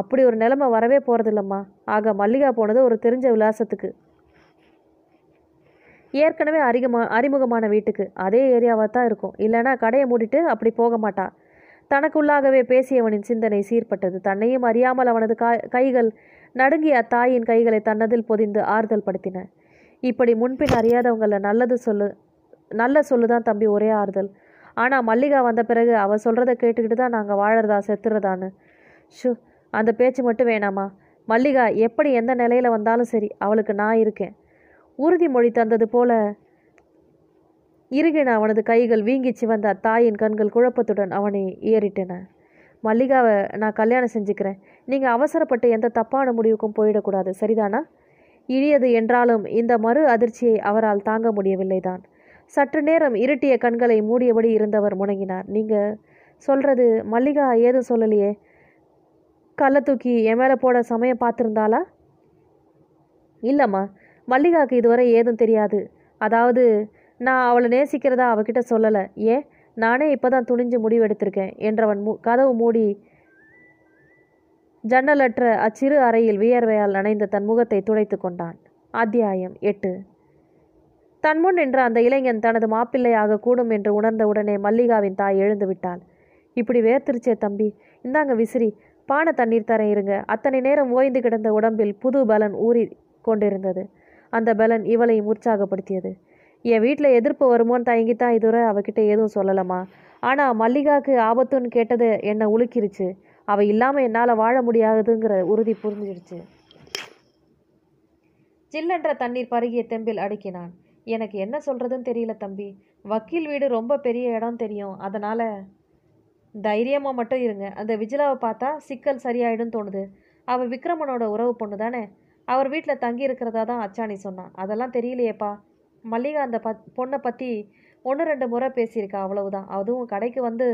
அப்படி ஒரு நிலைமை வரவே போகிறதில்லம்மா ஆக மல்லிகா போனது ஒரு தெரிஞ்ச விலாசத்துக்கு ஏற்கனவே அறிமுக அறிமுகமான வீட்டுக்கு அதே ஏரியாவாக தான் இருக்கும் இல்லைனா கடையை மூடிட்டு அப்படி போக மாட்டா தனக்குள்ளாகவே பேசியவனின் சிந்தனை சீர்பட்டது தன்னையும் அறியாமல் அவனது கைகள் நடுங்கிய அத்தாயின் கைகளை தன்னதில் பொதிந்து ஆறுதல் படுத்தின இப்படி முன்பின் அறியாதவங்கள நல்லது சொல்லு நல்ல சொல்லுதான் தம்பி ஒரே ஆறுதல் ஆனால் மல்லிகா வந்த பிறகு அவள் சொல்கிறத கேட்டுக்கிட்டு தான் நாங்கள் வாழறதா செத்துறதான்னு ஷூ அந்த பேச்சு மட்டும் வேணாமா மல்லிகா எப்படி எந்த நிலையில் வந்தாலும் சரி அவளுக்கு நான் இருக்கேன் உறுதிமொழி தந்தது போல இருகின அவனது கைகள் வீங்கிச்சு வந்த தாயின் கண்கள் குழப்பத்துடன் அவனை ஏறிட்டன மல்லிகாவை நான் கல்யாணம் செஞ்சுக்கிறேன் நீங்கள் அவசரப்பட்டு எந்த தப்பான முடிவுக்கும் போயிடக்கூடாது சரிதானா இனியது என்றாலும் இந்த மறு அதிர்ச்சியை அவரால் தாங்க முடியவில்லை தான் சற்று நேரம் இருட்டிய கண்களை மூடியபடி இருந்தவர் முணங்கினார் நீங்கள் சொல்கிறது மல்லிகா ஏதும் சொல்லலையே கல்லை தூக்கி என் மேலே போட சமயம் பார்த்துருந்தாளா இல்லைம்மா மல்லிகாவுக்கு இதுவரை ஏதும் தெரியாது அதாவது நான் அவளை நேசிக்கிறதா அவகிட்ட சொல்லலை ஏன் நானே இப்போ தான் துணிஞ்சு முடிவெடுத்திருக்கேன் என்றவன் மூ கதவு மூடி ஜன்னலற்ற அச்சிறு அறையில் வியர்வையால் நனைந்த தன் முகத்தை துடைத்து கொண்டான் அத்தியாயம் எட்டு தன்முன் நின்ற அந்த இளைஞன் தனது மாப்பிள்ளையாக கூடும் என்று உணர்ந்த உடனே மல்லிகாவின் தாய் எழுந்து விட்டாள் இப்படி வேர்த்திருச்சே தம்பி இந்தாங்க விசிறி பானை தண்ணீர் தர இருங்க அத்தனை நேரம் ஓய்ந்து கிடந்த உடம்பில் புது பலன் ஊறி கொண்டிருந்தது அந்த பலன் இவளையும் உற்சாகப்படுத்தியது என் வீட்டில் எதிர்ப்பு வருமோன்னு தயங்கித்தான் இதுவரை அவகிட்ட எதுவும் சொல்லலாமா ஆனால் மல்லிகாவுக்கு ஆபத்துன்னு கேட்டது என்னை உலுக்கிருச்சு அவள் இல்லாமல் என்னால் வாழ முடியாதுங்கிற உறுதி புரிஞ்சிருச்சு சில்லன்ற தண்ணீர் பருகிய தெம்பில் அடுக்கினான் எனக்கு என்ன சொல்கிறதுன்னு தெரியல தம்பி வக்கீல் வீடு ரொம்ப பெரிய இடம் தெரியும் அதனால் தைரியமாக மட்டும் இருங்க அந்த விஜிலாவை பார்த்தா சிக்கல் சரியாயிடும் தோணுது அவள் விக்ரமனோட உறவு பொண்ணு தானே அவர் வீட்டில் தங்கி இருக்கிறதா தான் அச்சாணி சொன்னான் அதெல்லாம் தெரியலையேப்பா மல்லிகா அந்த பத் பொண்ணை பற்றி ஒன்று ரெண்டு முறை பேசியிருக்கா அவ்வளவுதான் அதுவும் கடைக்கு வந்து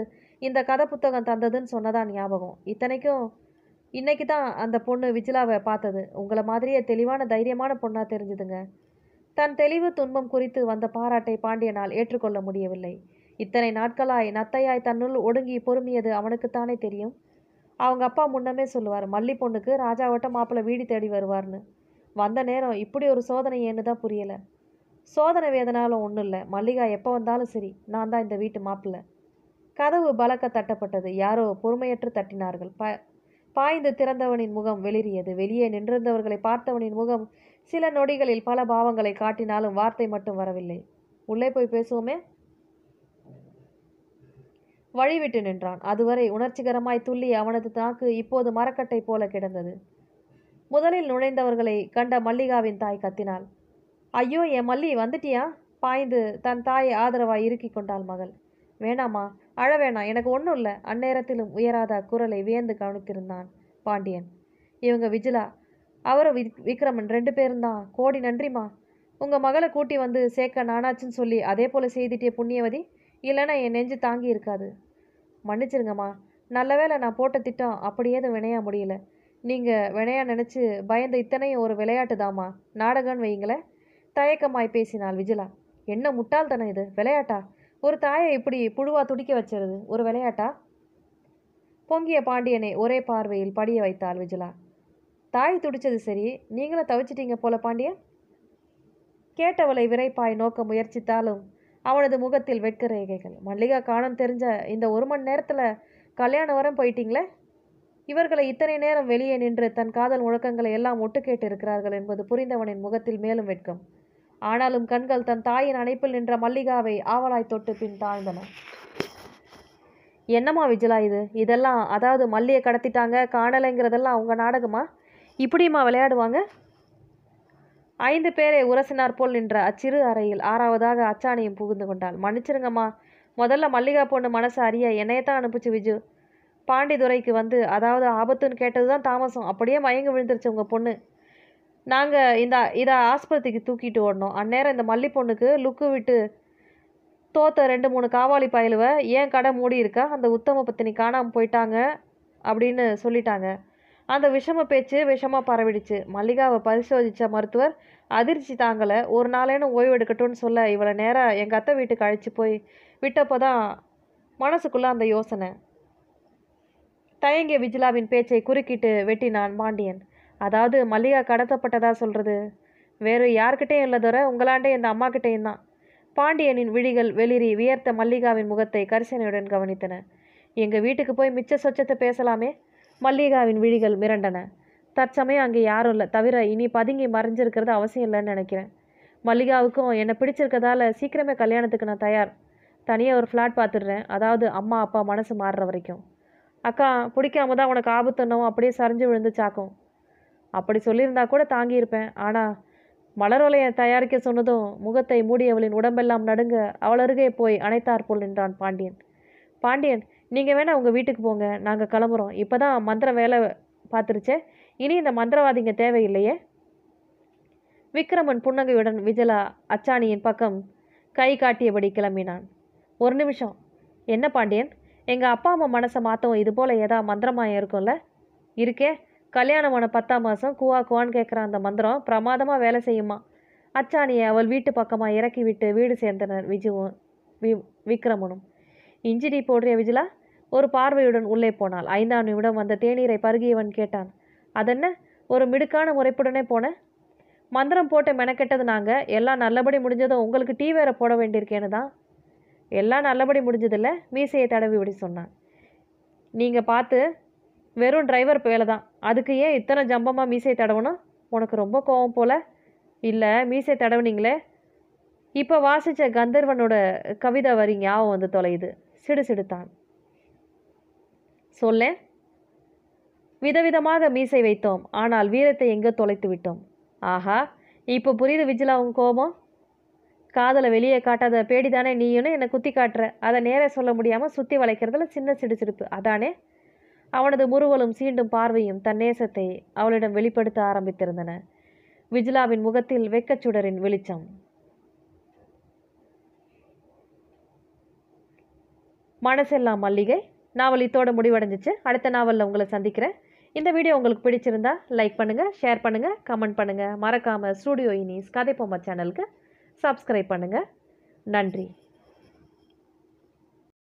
இந்த கதை புத்தகம் தந்ததுன்னு சொன்னதான் ஞாபகம் இத்தனைக்கும் இன்னைக்கு தான் அந்த பொண்ணு விஜிலாவை பார்த்தது உங்களை மாதிரியே தெளிவான தைரியமான பொண்ணாக தெரிஞ்சுதுங்க தன் தெளிவு துன்பம் குறித்து வந்த பாராட்டை பாண்டியனால் ஏற்றுக்கொள்ள முடியவில்லை இத்தனை நாட்களாய் நத்தையாய் தன்னுள் ஒடுங்கி பொறுமியது அவனுக்குத்தானே தெரியும் அவங்க அப்பா முன்னமே சொல்லுவார் மல்லி பொண்ணுக்கு ராஜாவட்ட மாப்பிள்ளை வீடு தேடி வருவார்னு வந்த நேரம் இப்படி ஒரு சோதனை ஏன்னு தான் புரியலை சோதனை வேதனாலும் ஒன்றும் இல்லை மல்லிகா எப்போ வந்தாலும் சரி நான் தான் இந்த வீட்டு மாப்பிள்ளை கதவு பலக்க தட்டப்பட்டது யாரோ பொறுமையற்று தட்டினார்கள் ப பாய்ந்து திறந்தவனின் முகம் வெளிரியது வெளியே நின்றிருந்தவர்களை பார்த்தவனின் முகம் சில நொடிகளில் பல பாவங்களை காட்டினாலும் வார்த்தை மட்டும் வரவில்லை உள்ளே போய் பேசுவோமே வழிவிட்டு நின்றான் அதுவரை உணர்ச்சிகரமாய் துள்ளி அவனது தாக்கு இப்போது மரக்கட்டை போல கிடந்தது முதலில் நுழைந்தவர்களை கண்ட மல்லிகாவின் தாய் கத்தினாள் ஐயோ என் மல்லி வந்துட்டியா பாய்ந்து தன் தாயை ஆதரவாய் இறுக்கி கொண்டாள் மகள் வேணாமா அழ வேணாம் எனக்கு ஒன்றும் இல்லை அந்நேரத்திலும் உயராத குரலை வியந்து கவனித்திருந்தான் பாண்டியன் இவங்க விஜிலா அவரும் விக்ரமன் ரெண்டு பேரும் தான் கோடி நன்றிம்மா உங்கள் மகளை கூட்டி வந்து சேர்க்க நானாச்சுன்னு சொல்லி அதே போல் செய்துட்டே புண்ணியவதி இல்லைன்னா என் நெஞ்சு தாங்கி இருக்காது மன்னிச்சிருங்கம்மா நல்ல வேளை நான் போட்ட திட்டம் அப்படியே அதை வினையா முடியல நீங்கள் வினையா நினச்சி பயந்த இத்தனையும் ஒரு விளையாட்டு தாம்மா நாடகம்னு வைங்களேன் தயக்கமாய் பேசினாள் விஜிலா என்ன முட்டாள்தனம் இது விளையாட்டா ஒரு தாயை இப்படி புழுவா துடிக்க வச்சிருது ஒரு விளையாட்டா பொங்கிய பாண்டியனை ஒரே பார்வையில் படிய வைத்தாள் விஜிலா தாய் துடிச்சது சரி நீங்களும் தவிச்சிட்டீங்க போல பாண்டியன் கேட்டவளை விரைப்பாய் நோக்க முயற்சித்தாலும் அவனது முகத்தில் வெட்க ரேகைகள் மல்லிகா காணம் தெரிஞ்ச இந்த ஒரு மணி நேரத்தில் கல்யாணம் வரம் போயிட்டீங்களே இவர்களை இத்தனை நேரம் வெளியே நின்று தன் காதல் முழக்கங்களை எல்லாம் ஒட்டு கேட்டு இருக்கிறார்கள் என்பது புரிந்தவனின் முகத்தில் மேலும் வெட்கம் ஆனாலும் கண்கள் தன் தாயின் அணைப்பில் நின்ற மல்லிகாவை ஆவலாய் தொட்டு பின் தாழ்ந்தன என்னம்மா விஜலா இது இதெல்லாம் அதாவது மல்லியை கடத்திட்டாங்க காணலைங்கிறதெல்லாம் அவங்க நாடகமா இப்படிம்மா விளையாடுவாங்க ஐந்து பேரை உரசினார் போல் நின்ற அச்சிறு அறையில் ஆறாவதாக அச்சானியும் புகுந்து கொண்டாள் மன்னிச்சிருங்கம்மா முதல்ல மல்லிகா பொண்ணு மனசு அறிய என்னையத்தான் அனுப்பிச்சு விஜு பாண்டிதுரைக்கு வந்து அதாவது ஆபத்துன்னு கேட்டது தான் தாமசம் அப்படியே மயங்கி விழுந்துருச்சு உங்கள் பொண்ணு நாங்கள் இந்த இதை ஆஸ்பத்திரிக்கு தூக்கிட்டு ஓடணும் அந்நேரம் இந்த மல்லி பொண்ணுக்கு லுக்கு விட்டு தோத்த ரெண்டு மூணு காவாளி பயிலுவை ஏன் கடை மூடி இருக்கா அந்த உத்தம பத்தினி காணாமல் போயிட்டாங்க அப்படின்னு சொல்லிட்டாங்க அந்த விஷம பேச்சு விஷமாக பரவிடுச்சு மல்லிகாவை பரிசோதித்த மருத்துவர் அதிர்ச்சி தாங்கலை ஒரு நாளேனும் ஓய்வு எடுக்கட்டும்னு சொல்ல இவ்வளோ நேரம் எங்கள் அத்தை வீட்டுக்கு அழைச்சி போய் விட்டப்போ தான் மனசுக்குள்ளே அந்த யோசனை தயங்கிய விஜிலாவின் பேச்சை குறுக்கிட்டு வெட்டினான் பாண்டியன் அதாவது மல்லிகா கடத்தப்பட்டதா சொல்கிறது வேறு இல்லை தவிர உங்களாண்டே இந்த அம்மாக்கிட்டேயும் தான் பாண்டியனின் விழிகள் வெளிரி வியர்த்த மல்லிகாவின் முகத்தை கரிசனையுடன் கவனித்தன எங்கள் வீட்டுக்கு போய் மிச்ச சொச்சத்தை பேசலாமே மல்லிகாவின் விழிகள் மிரண்டன தற்சமயம் அங்கே யாரும் இல்லை தவிர இனி பதுங்கி மறைஞ்சிருக்கிறது அவசியம் இல்லைன்னு நினைக்கிறேன் மல்லிகாவுக்கும் என்னை பிடிச்சிருக்கதால சீக்கிரமே கல்யாணத்துக்கு நான் தயார் தனியாக ஒரு ஃப்ளாட் பார்த்துடுறேன் அதாவது அம்மா அப்பா மனசு மாறுற வரைக்கும் அக்கா பிடிக்காம தான் உனக்கு ஆபத்துன்னவும் அப்படியே சரிஞ்சு விழுந்து சாக்கும் அப்படி சொல்லியிருந்தா கூட தாங்கியிருப்பேன் ஆனால் மலரோலையை தயாரிக்க சொன்னதும் முகத்தை மூடியவளின் உடம்பெல்லாம் நடுங்க அவளருகே போய் அணைத்தார் போல் நின்றான் பாண்டியன் பாண்டியன் நீங்கள் வேணால் உங்கள் வீட்டுக்கு போங்க நாங்கள் கிளம்புறோம் இப்போ தான் மந்திர வேலை பார்த்துருச்சே இனி இந்த மந்திரவாதிங்க தேவையில்லையே விக்ரமன் புன்னகையுடன் விஜலா அச்சாணியின் பக்கம் கை காட்டியபடி கிளம்பினான் ஒரு நிமிஷம் என்ன பாண்டியன் எங்கள் அப்பா அம்மா மனசை மாற்றவும் இது போல் ஏதா மந்திரமாயம் இருக்கும்ல இருக்கே கல்யாணமான பத்தாம் மாதம் குவா குவான்னு கேட்குற அந்த மந்திரம் பிரமாதமாக வேலை செய்யுமா அச்சாணியை அவள் வீட்டு பக்கமாக இறக்கி விட்டு வீடு சேர்ந்தனர் விஜுவும் வி விக்ரமனும் இஞ்சி டீ போடுறிய விஜிலா ஒரு பார்வையுடன் உள்ளே போனாள் ஐந்தாம் நிமிடம் வந்த தேநீரை பருகியவன் கேட்டான் அதென்ன ஒரு மிடுக்கான முறைப்புடனே போனேன் மந்திரம் போட்டு மெனக்கெட்டது நாங்கள் எல்லாம் நல்லபடி முடிஞ்சதும் உங்களுக்கு டீ வேற போட வேண்டியிருக்கேன்னு தான் எல்லாம் நல்லபடி முடிஞ்சதில்ல மீசையை தடவி விடி சொன்னான் நீங்கள் பார்த்து வெறும் டிரைவர் வேலை தான் அதுக்கு ஏன் இத்தனை ஜம்பமாக மீசையை தடவணும் உனக்கு ரொம்ப கோவம் போல் இல்லை மீசை தடவுனீங்களே இப்போ வாசித்த கந்தர்வனோட கவிதை வரி ஞாபகம் வந்து தொலையுது சிடுசிடுத்தான் சொல்ல விதவிதமாக மீசை வைத்தோம் ஆனால் வீரத்தை எங்கே தொலைத்து விட்டோம் ஆஹா இப்போ புரியுது விஜிலா உன் கோபம் காதலை வெளியே காட்டாத பேடிதானே நீயுன்னு என்னை குத்தி காட்டுற அதை நேரே சொல்ல முடியாமல் சுற்றி வளைக்கிறதுல சின்ன சிடுசிடுப்பு அதானே அவனது முறுவலும் சீண்டும் பார்வையும் தன் நேசத்தை அவளிடம் வெளிப்படுத்த ஆரம்பித்திருந்தன விஜிலாவின் முகத்தில் வெக்கச்சுடரின் வெளிச்சம் மனசெல்லாம் மல்லிகை நாவல் இத்தோட முடிவடைஞ்சிச்சு அடுத்த நாவலில் உங்களை சந்திக்கிறேன் இந்த வீடியோ உங்களுக்கு பிடிச்சிருந்தா லைக் பண்ணுங்கள் ஷேர் பண்ணுங்கள் கமெண்ட் பண்ணுங்கள் மறக்காமல் ஸ்டூடியோ இனிஸ் கதை பொம்மை சேனலுக்கு சப்ஸ்கிரைப் பண்ணுங்கள் நன்றி